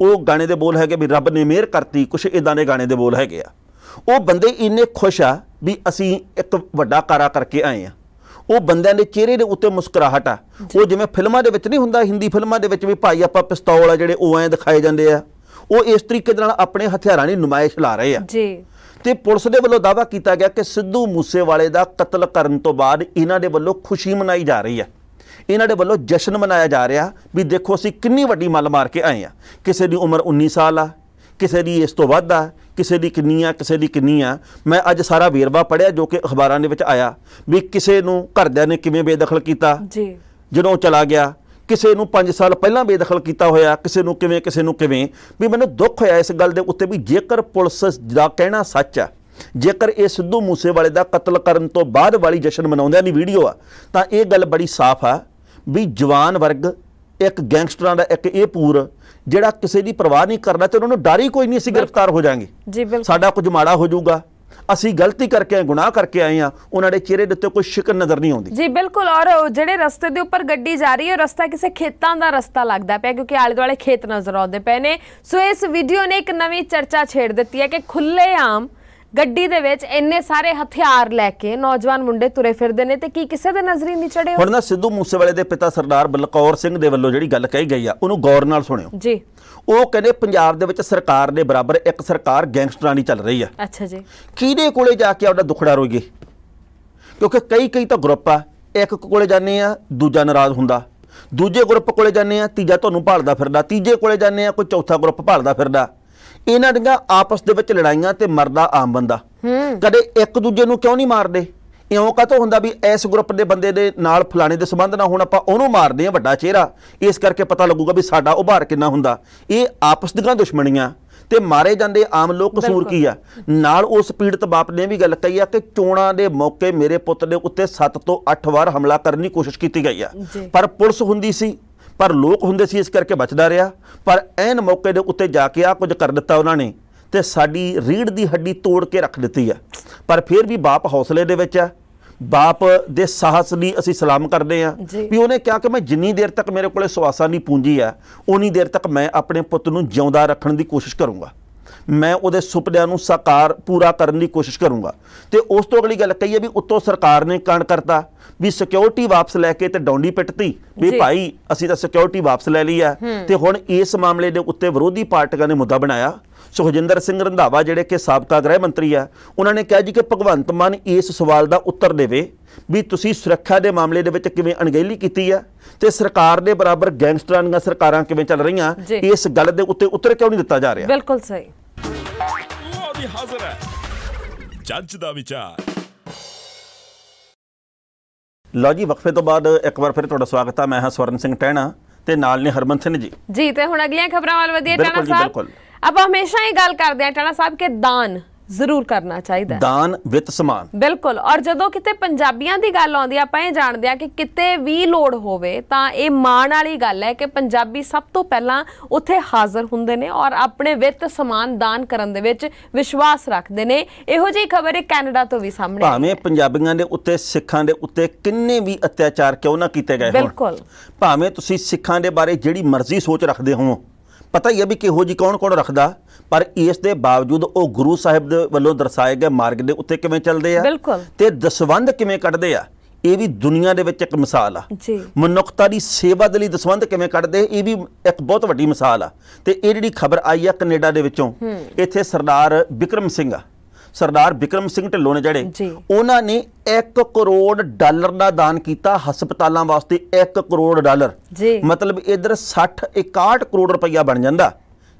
ਉਹ ਗਾਣੇ ਦੇ ਬੋਲ ਹੈਗੇ ਵੀ ਰੱਬ ਨੇ ਮਿਹਰ ਕਰਤੀ ਕੁਝ ਇਦਾਂ ਦੇ ਗਾਣੇ ਦੇ ਬੋਲ ਹੈਗੇ ਆ ਉਹ ਬੰਦੇ ਇੰਨੇ ਖੁਸ਼ ਆ ਵੀ ਅਸੀਂ ਇੱਕ ਵੱਡਾ ਕਾਰਾ ਕਰਕੇ ਆਏ ਆ ਉਹ ਬੰਦਿਆਂ ਦੇ ਚਿਹਰੇ ਦੇ ਉੱਤੇ ਮੁਸਕਰਾਹਟ ਆ ਉਹ ਜਿਵੇਂ ਫਿਲਮਾਂ ਦੇ ਵਿੱਚ ਨਹੀਂ ਹੁੰਦਾ ਹਿੰਦੀ ਫਿਲਮਾਂ ਦੇ ਵਿੱਚ ਵੀ ਭਾਈ ਆਪਾਂ ਪਿਸਤੌਲ ਆ ਜਿਹੜੇ ਉਹ ਐਂ ਦਿਖਾਏ ਜਾਂਦੇ ਆ ਉਹ ਇਸ ਤਰੀਕੇ ਦੇ ਨਾਲ ਆਪਣੇ ਹਥਿਆਰਾਂ ਦੀ ਨੁਮਾਇਸ਼ ਲਾ ਰਹੇ ਆ ਜੀ ਤੇ ਪੁਲਿਸ ਦੇ ਵੱਲੋਂ ਦਾਵਾ ਕੀਤਾ ਗਿਆ ਕਿ ਸਿੱਧੂ ਮੂਸੇਵਾਲੇ ਦਾ ਕਤਲ ਕਰਨ ਤੋਂ ਬਾਅਦ ਇਹਨਾਂ ਦੇ ਵੱਲੋਂ ਖੁਸ਼ੀ ਮਨਾਈ ਜਾ ਰਹੀ ਆ ਇਹਨਾਂ ਦੇ ਵੱਲੋਂ ਜਸ਼ਨ ਮਨਾਇਆ ਜਾ ਰਿਹਾ ਵੀ ਦੇਖੋ ਅਸੀਂ ਕਿੰਨੀ ਵੱਡੀ ਮੱਲ ਮਾਰ ਕੇ ਆਏ ਆ ਕਿਸੇ ਦੀ ਉਮਰ 19 ਸਾਲ ਆ ਕਿਸੇ ਦੀ ਇਸ ਤੋਂ ਵੱਧ ਆ ਕਿਸੇ ਦੀ ਕਿੰਨੀ ਆ ਕਿਸੇ ਦੀ ਕਿੰਨੀ ਆ ਮੈਂ ਅੱਜ ਸਾਰਾ ਵੇਰਵਾ ਪੜਿਆ ਜੋ ਕਿ ਅਖਬਾਰਾਂ ਦੇ ਵਿੱਚ ਆਇਆ ਵੀ ਕਿਸੇ ਨੂੰ ਘਰਦਿਆਂ ਨੇ ਕਿਵੇਂ ਬੇਦਖਲ ਕੀਤਾ ਜੀ ਜਦੋਂ ਚਲਾ ਗਿਆ ਕਿਸੇ ਨੂੰ 5 ਸਾਲ ਪਹਿਲਾਂ ਬੇਦਖਲ ਕੀਤਾ ਹੋਇਆ ਕਿਸੇ ਨੂੰ ਕਿਵੇਂ ਕਿਸੇ ਨੂੰ ਕਿਵੇਂ ਵੀ ਮੈਨੂੰ ਦੁੱਖ ਹੋਇਆ ਇਸ ਗੱਲ ਦੇ ਉੱਤੇ ਵੀ ਜੇਕਰ ਪੁਲਿਸ ਦਾ ਕਹਿਣਾ ਸੱਚ ਆ ਜੇਕਰ ਇਹ ਸਿੱਧੂ ਮੂਸੇਵਾਲੇ ਦਾ ਕਤਲ ਕਰਨ ਤੋਂ ਬਾਅਦ ਵਾਲੀ ਜਸ਼ਨ ਮਨਾਉਂਦਿਆਂ ਦੀ ਵੀਡੀਓ ਆ ਤਾਂ ਇਹ ਗੱਲ ਬੜੀ ਸਾਫ਼ ਆ ਵੀ ਜਵਾਨ ਵਰਗ ਇੱਕ ਗੈਂਗਸਟਰਾਂ ਦਾ ਇੱਕ ਇਹ ਪੂਰ ਜਿਹੜਾ ਕਿਸੇ ਦੀ ਪਰਵਾਹ ਨਹੀਂ ਕਰਨਾ ਤੇ ਉਹਨਾਂ ਨੂੰ ਡਰ ਹੀ ਕੋਈ ਨਹੀਂ ਅਸੀਂ ਗ੍ਰਿਫਤਾਰ ਹੋ ਜਾਾਂਗੇ ਜੀ ਬਿਲਕੁਲ ਸਾਡਾ ਕੁਝ ਮਾੜਾ ਹੋ ਜਾਊਗਾ ਅਸੀਂ ਗਲਤੀ ਕਰਕੇ ਆਏ ਗੁਨਾਹ ਕਰਕੇ ਆਏ ਆ ਉਹਨਾਂ ਦੇ ਚਿਹਰੇ ਦੇ ਉੱਤੇ ਕੋਈ ਸ਼ਿਕਨ ਨਜ਼ਰ ਨਹੀਂ ਆਉਂਦੀ ਜੀ ਬਿਲਕੁਲ ਔਰ ਜਿਹੜੇ ਰਸਤੇ ਦੇ ਉੱਪਰ ਗੱਡੀ ਜਾ ਰਹੀ ਹੈ ਰਸਤਾ ਕਿਸੇ ਖੇਤਾਂ ਦਾ ਰਸਤਾ ਲੱਗਦਾ ਪਿਆ ਕਿਉਂਕਿ ਆਲੇ ਦੁਆਲੇ ਖੇਤ ਨਜ਼ਰ ਆਉਂਦੇ ਪਏ ਨੇ ਸੋ ਇਸ ਵੀਡੀਓ ਨੇ ਇੱਕ ਨਵੀਂ ਚਰਚਾ ਛੇੜ ਦਿੱਤੀ ਹੈ ਕਿ ਖੁੱਲੇ ਆਮ ਗੱਡੀ ਦੇ ਵਿੱਚ ਇੰਨੇ ਸਾਰੇ ਹਥਿਆਰ ਲੈ ਕੇ ਨੌਜਵਾਨ ਮੁੰਡੇ ਤੁਰੇ ਫਿਰਦੇ ਨੇ ਤੇ ਕੀ ਕਿਸੇ ਦੇ ਨਜ਼ਰੀ ਨਹੀਂ ਚੜੇ ਹੁਣ ਨਾ ਸਿੱਧੂ ਮੂਸੇਵਾਲੇ ਦੇ ਪਿਤਾ ਸਰਦਾਰ ਬਲਕੌਰ ਸਿੰਘ ਦੇ ਵੱਲੋਂ ਜਿਹੜੀ ਗੱਲ ਕਹੀ ਗਈ ਆ ਉਹਨੂੰ ਗੌਰ ਨਾਲ ਸੁਣਿਓ ਜੀ ਉਹ ਕਹਿੰਦੇ ਪੰਜਾਬ ਦੇ ਵਿੱਚ ਸਰਕਾਰ ਦੇ ਬਰਾਬਰ ਇੱਕ ਸਰਕਾਰ ਗੈਂਗਸਟਰਾਂ ਦੀ ਚੱਲ ਰਹੀ ਆ ਅੱਛਾ ਜੀ ਕਿਹਦੇ ਕੋਲੇ ਜਾ ਕੇ ਆਪਣਾ ਦੁਖੜਾ ਰੋਈਏ ਕਿਉਂਕਿ ਕਈ ਕਈ ਤਾਂ ਗਰੁੱਪ ਆ ਇੱਕ ਕੋਲੇ ਜਾਂਦੇ ਆ ਦੂਜਾ ਨਾਰਾਜ਼ ਹੁੰਦਾ ਦੂਜੇ ਗਰੁੱਪ ਕੋਲੇ ਜਾਂਦੇ ਆ ਤੀਜਾ ਤੁਹਾਨੂੰ ਭਾਲਦਾ ਫਿਰਦਾ ਤੀਜੇ ਕੋਲੇ ਜਾਂਦੇ ਆ ਕੋਈ ਚੌਥਾ ਗਰੁੱਪ ਭਾਲਦਾ ਫਿਰਦਾ ਇਹਨਾਂ ਦੀਆਂ ਆਪਸ ਦੇ ਵਿੱਚ ਲੜਾਈਆਂ ਤੇ ਮਰਦਾ ਆਮ ਬੰਦਾ ਕਦੇ ਇੱਕ ਦੂਜੇ ਨੂੰ ਕਿਉਂ ਨਹੀਂ ਮਾਰਦੇ ਇਉਂ ਕਾਤੋਂ ਹੁੰਦਾ ਵੀ ਇਸ ਗਰੁੱਪ ਦੇ ਬੰਦੇ ਦੇ ਨਾਲ ਫਲਾਣੇ ਦੇ ਸਬੰਧ ਨਾ ਹੋਣ ਆਪਾਂ ਉਹਨੂੰ ਮਾਰਦੇ ਆ ਵੱਡਾ ਚਿਹਰਾ ਇਸ ਕਰਕੇ ਪਤਾ ਲੱਗੂਗਾ ਵੀ ਸਾਡਾ ਉਭਾਰ ਕਿੰਨਾ ਹੁੰਦਾ ਇਹ ਆਪਸ ਦੀਆਂ ਦੁਸ਼ਮਣੀਆਂ ਤੇ ਮਾਰੇ ਜਾਂਦੇ ਆਮ ਲੋਕ ਕਸੂਰ ਕੀ ਆ ਨਾਲ ਉਸ ਪੀੜਤ ਬਾਪ ਨੇ ਵੀ ਗੱਲ ਕਹੀ ਆ ਕਿ ਚੋਣਾਂ ਦੇ ਮੌਕੇ ਮੇਰੇ ਪੁੱਤ ਦੇ ਉੱਤੇ 7 ਤੋਂ 8 ਵਾਰ ਹਮਲਾ ਕਰਨ ਦੀ ਕੋਸ਼ਿਸ਼ ਕੀਤੀ ਗਈ ਆ ਪਰ ਪੁਲਿਸ ਹੁੰਦੀ ਸੀ ਪਰ ਲੋਕ ਹੁੰਦੇ ਸੀ ਇਸ ਕਰਕੇ ਬਚਦਾ ਰਿਹਾ ਪਰ ਐਨ ਮੌਕੇ ਦੇ ਉੱਤੇ ਜਾ ਕੇ ਆ ਕੁਝ ਕਰ ਦਿੱਤਾ ਉਹਨਾਂ ਨੇ ਤੇ ਸਾਡੀ ਰੀੜ ਦੀ ਹੱਡੀ ਤੋੜ ਕੇ ਰੱਖ ਦਿੱਤੀ ਆ ਪਰ ਫਿਰ ਵੀ ਬਾਪ ਹੌਸਲੇ ਦੇ ਵਿੱਚ ਆ ਬਾਪ ਦੇ ਸਾਹਸ ਲਈ ਅਸੀਂ ਸਲਾਮ ਕਰਦੇ ਆ ਵੀ ਉਹਨੇ ਕਿਹਾ ਕਿ ਮੈਂ ਜਿੰਨੀ ਦੇਰ ਤੱਕ ਮੇਰੇ ਕੋਲੇ ਸਵਾਸਾਂ ਦੀ ਪੂੰਜੀ ਆ ਉਨੀ ਦੇਰ ਤੱਕ ਮੈਂ ਆਪਣੇ ਪੁੱਤ ਨੂੰ ਜਿਉਂਦਾ ਰੱਖਣ ਦੀ ਕੋਸ਼ਿਸ਼ ਕਰੂੰਗਾ ਮੈਂ ਉਹਦੇ ਸੁਪਨਿਆਂ ਨੂੰ ਸਾਕਾਰ ਪੂਰਾ ਕਰਨ ਦੀ ਕੋਸ਼ਿਸ਼ ਕਰੂੰਗਾ ਤੇ ਉਸ ਤੋਂ ਅਗਲੀ ਗੱਲ ਕਹੀ ਹੈ ਵੀ ਉੱਤੋਂ ਸਰਕਾਰ ਨੇ ਕਣ ਕਰਤਾ ਵੀ ਸਿਕਿਉਰਿਟੀ ਵਾਪਸ ਲੈ ਕੇ ਤੇ ਡੌਂਡੀ ਪਿੱਟਤੀ ਵੀ ਭਾਈ ਅਸੀਂ ਤਾਂ ਸਿਕਿਉਰਿਟੀ ਵਾਪਸ ਲੈ ਲਈ ਆ ਤੇ ਹੁਣ ਇਸ ਮਾਮਲੇ ਦੇ ਉੱਤੇ ਵਿਰੋਧੀ ਪਾਰਟੀਆਂ ਨੇ ਮੁੱਦਾ ਬਣਾਇਆ ਸੁਖਜਿੰਦਰ ਸਿੰਘ ਰੰਧਾਵਾ ਜਿਹੜੇ ਕਿ ਸਾਬਕਾ ਗ੍ਰਹਿ ਮੰਤਰੀ ਆ ਉਹਨਾਂ ਨੇ ਕਿਹਾ ਜੀ ਕਿ ਭਗਵੰਤ ਮਾਨ ਇਸ ਸਵਾਲ ਦਾ ਉੱਤਰ ਦੇਵੇ ਵੀ ਤੁਸੀਂ ਸੁਰੱਖਿਆ ਦੇ ਮਾਮਲੇ ਦੇ ਵਿੱਚ ਕਿਵੇਂ ਅਣਗਹਿਲੀ ਕੀਤੀ ਆ ਤੇ ਸਰਕਾਰ ਦੇ ਬਰਾਬਰ ਗੈਂਗਸਟਰਾਂ ਦੀਆਂ ਸਰਕਾਰਾਂ ਕਿਵੇਂ ਚੱਲ ਰਹੀਆਂ ਇਸ ਗੱਲ ਦੇ ਉੱਤੇ ਉੱਤਰ ਕਿਉਂ ਨਹੀਂ ਦਿੱਤਾ ਜਾ ਰਿਹਾ ਬਿਲਕੁਲ ਸਹੀ Hadi hazıra. ਜੱਜ ਦਾ ਵਿਚਾਰ ਲਓ ਜੀ ਵਕਫੇ ਤੋਂ ਬਾਅਦ ਇੱਕ ਵਾਰ ਫਿਰ ਤੁਹਾਡਾ ਸਵਾਗਤ ਹੈ ਮੈਂ ਹਾਂ ਸਵਰਨ ਸਿੰਘ ਟਹਿਣਾ ਤੇ ਨਾਲ ਨੇ ਹਰਮਨ ਸਿੰਘ ਜੀ ਜੀ ਤੇ ਹੁਣ ਅਗਲੀਆਂ ਖਬਰਾਂ ਵਾਲ ਵਧੀਆ ਟਹਿਣਾ ਸਾਹਿਬ ਆਪਾਂ ਹਮੇਸ਼ਾ ਹੀ ਗੱਲ ਕਰਦੇ ਆ ਟਹਿਣਾ ਸਾਹਿਬ ਕਿ ਦਾਨ ਜ਼ਰੂਰ ਕਰਨਾ ਚਾਹੀਦਾ ਦਾਨ ਵਿਤ ਸਮਾਨ ਬਿਲਕੁਲ ਔਰ ਜਦੋਂ ਕਿਤੇ ਪੰਜਾਬੀਆਂ ਦੀ ਗੱਲ ਆਉਂਦੀ ਆਪਾਂ ਇਹ ਜਾਣਦੇ ਆ ਕਿ ਕਿਤੇ ਵੀ ਲੋੜ ਹੋਵੇ ਤਾਂ ਇਹ ਮਾਣ ਵਾਲੀ ਗੱਲ ਹੈ ਕਿ ਪੰਜਾਬੀ ਸਭ ਤੋਂ ਪਹਿਲਾਂ ਉੱਥੇ ਹਾਜ਼ਰ ਹੁੰਦੇ ਨੇ ਔਰ ਆਪਣੇ ਵਿਤ ਸਮਾਨ ਦਾਨ ਕਰਨ ਦੇ ਵਿੱਚ ਵਿਸ਼ਵਾਸ ਰੱਖਦੇ ਨੇ ਇਹੋ ਜਿਹੀ ਖਬਰ ਹੈ ਕੈਨੇਡਾ ਤੋਂ ਵੀ ਸਾਹਮਣੇ ਭਾਵੇਂ ਪੰਜਾਬੀਆਂ ਦੇ ਉੱਤੇ ਸਿੱਖਾਂ ਦੇ ਉੱਤੇ ਕਿੰਨੇ ਵੀ ਅਤਿਆਚਾਰ ਕਿਉਂ ਨਾ ਕੀਤੇ ਗਏ ਹੋਣ ਬਿਲਕੁਲ ਭਾਵੇਂ ਤੁਸੀਂ ਸਿੱਖਾਂ ਦੇ ਬਾਰੇ ਜਿਹੜੀ ਮਰਜ਼ੀ ਸੋਚ ਰੱਖਦੇ ਹੋ ਪਤਾ ਹੀ ਹੈ ਵੀ ਕਿਹੋ ਜੀ ਕੌਣ ਕੌਣ ਰੱਖਦਾ ਪਰ ਇਸ ਦੇ ਬਾਵਜੂਦ ਉਹ ਗੁਰੂ ਸਾਹਿਬ ਦੇ ਵੱਲੋਂ ਦਰਸਾਏ ਗਏ ਮਾਰਗ ਦੇ ਉੱਤੇ ਕਿਵੇਂ ਚੱਲਦੇ ਆ ਤੇ ਦਸਵੰਦ ਕਿਵੇਂ ਕੱਢਦੇ ਆ ਇਹ ਵੀ ਦੁਨੀਆ ਦੇ ਵਿੱਚ ਇੱਕ ਮਿਸਾਲ ਆ ਮਨੁੱਖਤਾ ਦੀ ਸੇਵਾ ਦੇ ਲਈ ਦਸਵੰਦ ਕਿਵੇਂ ਕੱਢਦੇ ਇਹ ਵੀ ਇੱਕ ਬਹੁਤ ਵੱਡੀ ਮਿਸਾਲ ਆ ਤੇ ਇਹ ਜਿਹੜੀ ਖਬਰ ਆਈ ਆ ਕੈਨੇਡਾ ਦੇ ਵਿੱਚੋਂ ਇੱਥੇ ਸਰਦਾਰ ਵਿਕਰਮ ਸਿੰਘ ਆ ਸਰਦਾਰ ਵਿਕਰਮ ਸਿੰਘ ਢਿੱਲੋਂ ਨੇ ਜਿਹੜੇ ਉਹਨਾਂ ਨੇ 1 ਕਰੋੜ ਡਾਲਰ ਦਾ ਦਾਨ ਕੀਤਾ ਹਸਪਤਾਲਾਂ ਵਾਸਤੇ 1 ਕਰੋੜ ਡਾਲਰ ਮਤਲਬ ਇਧਰ 60 61 ਕਰੋੜ ਰੁਪਈਆ ਬਣ ਜਾਂਦਾ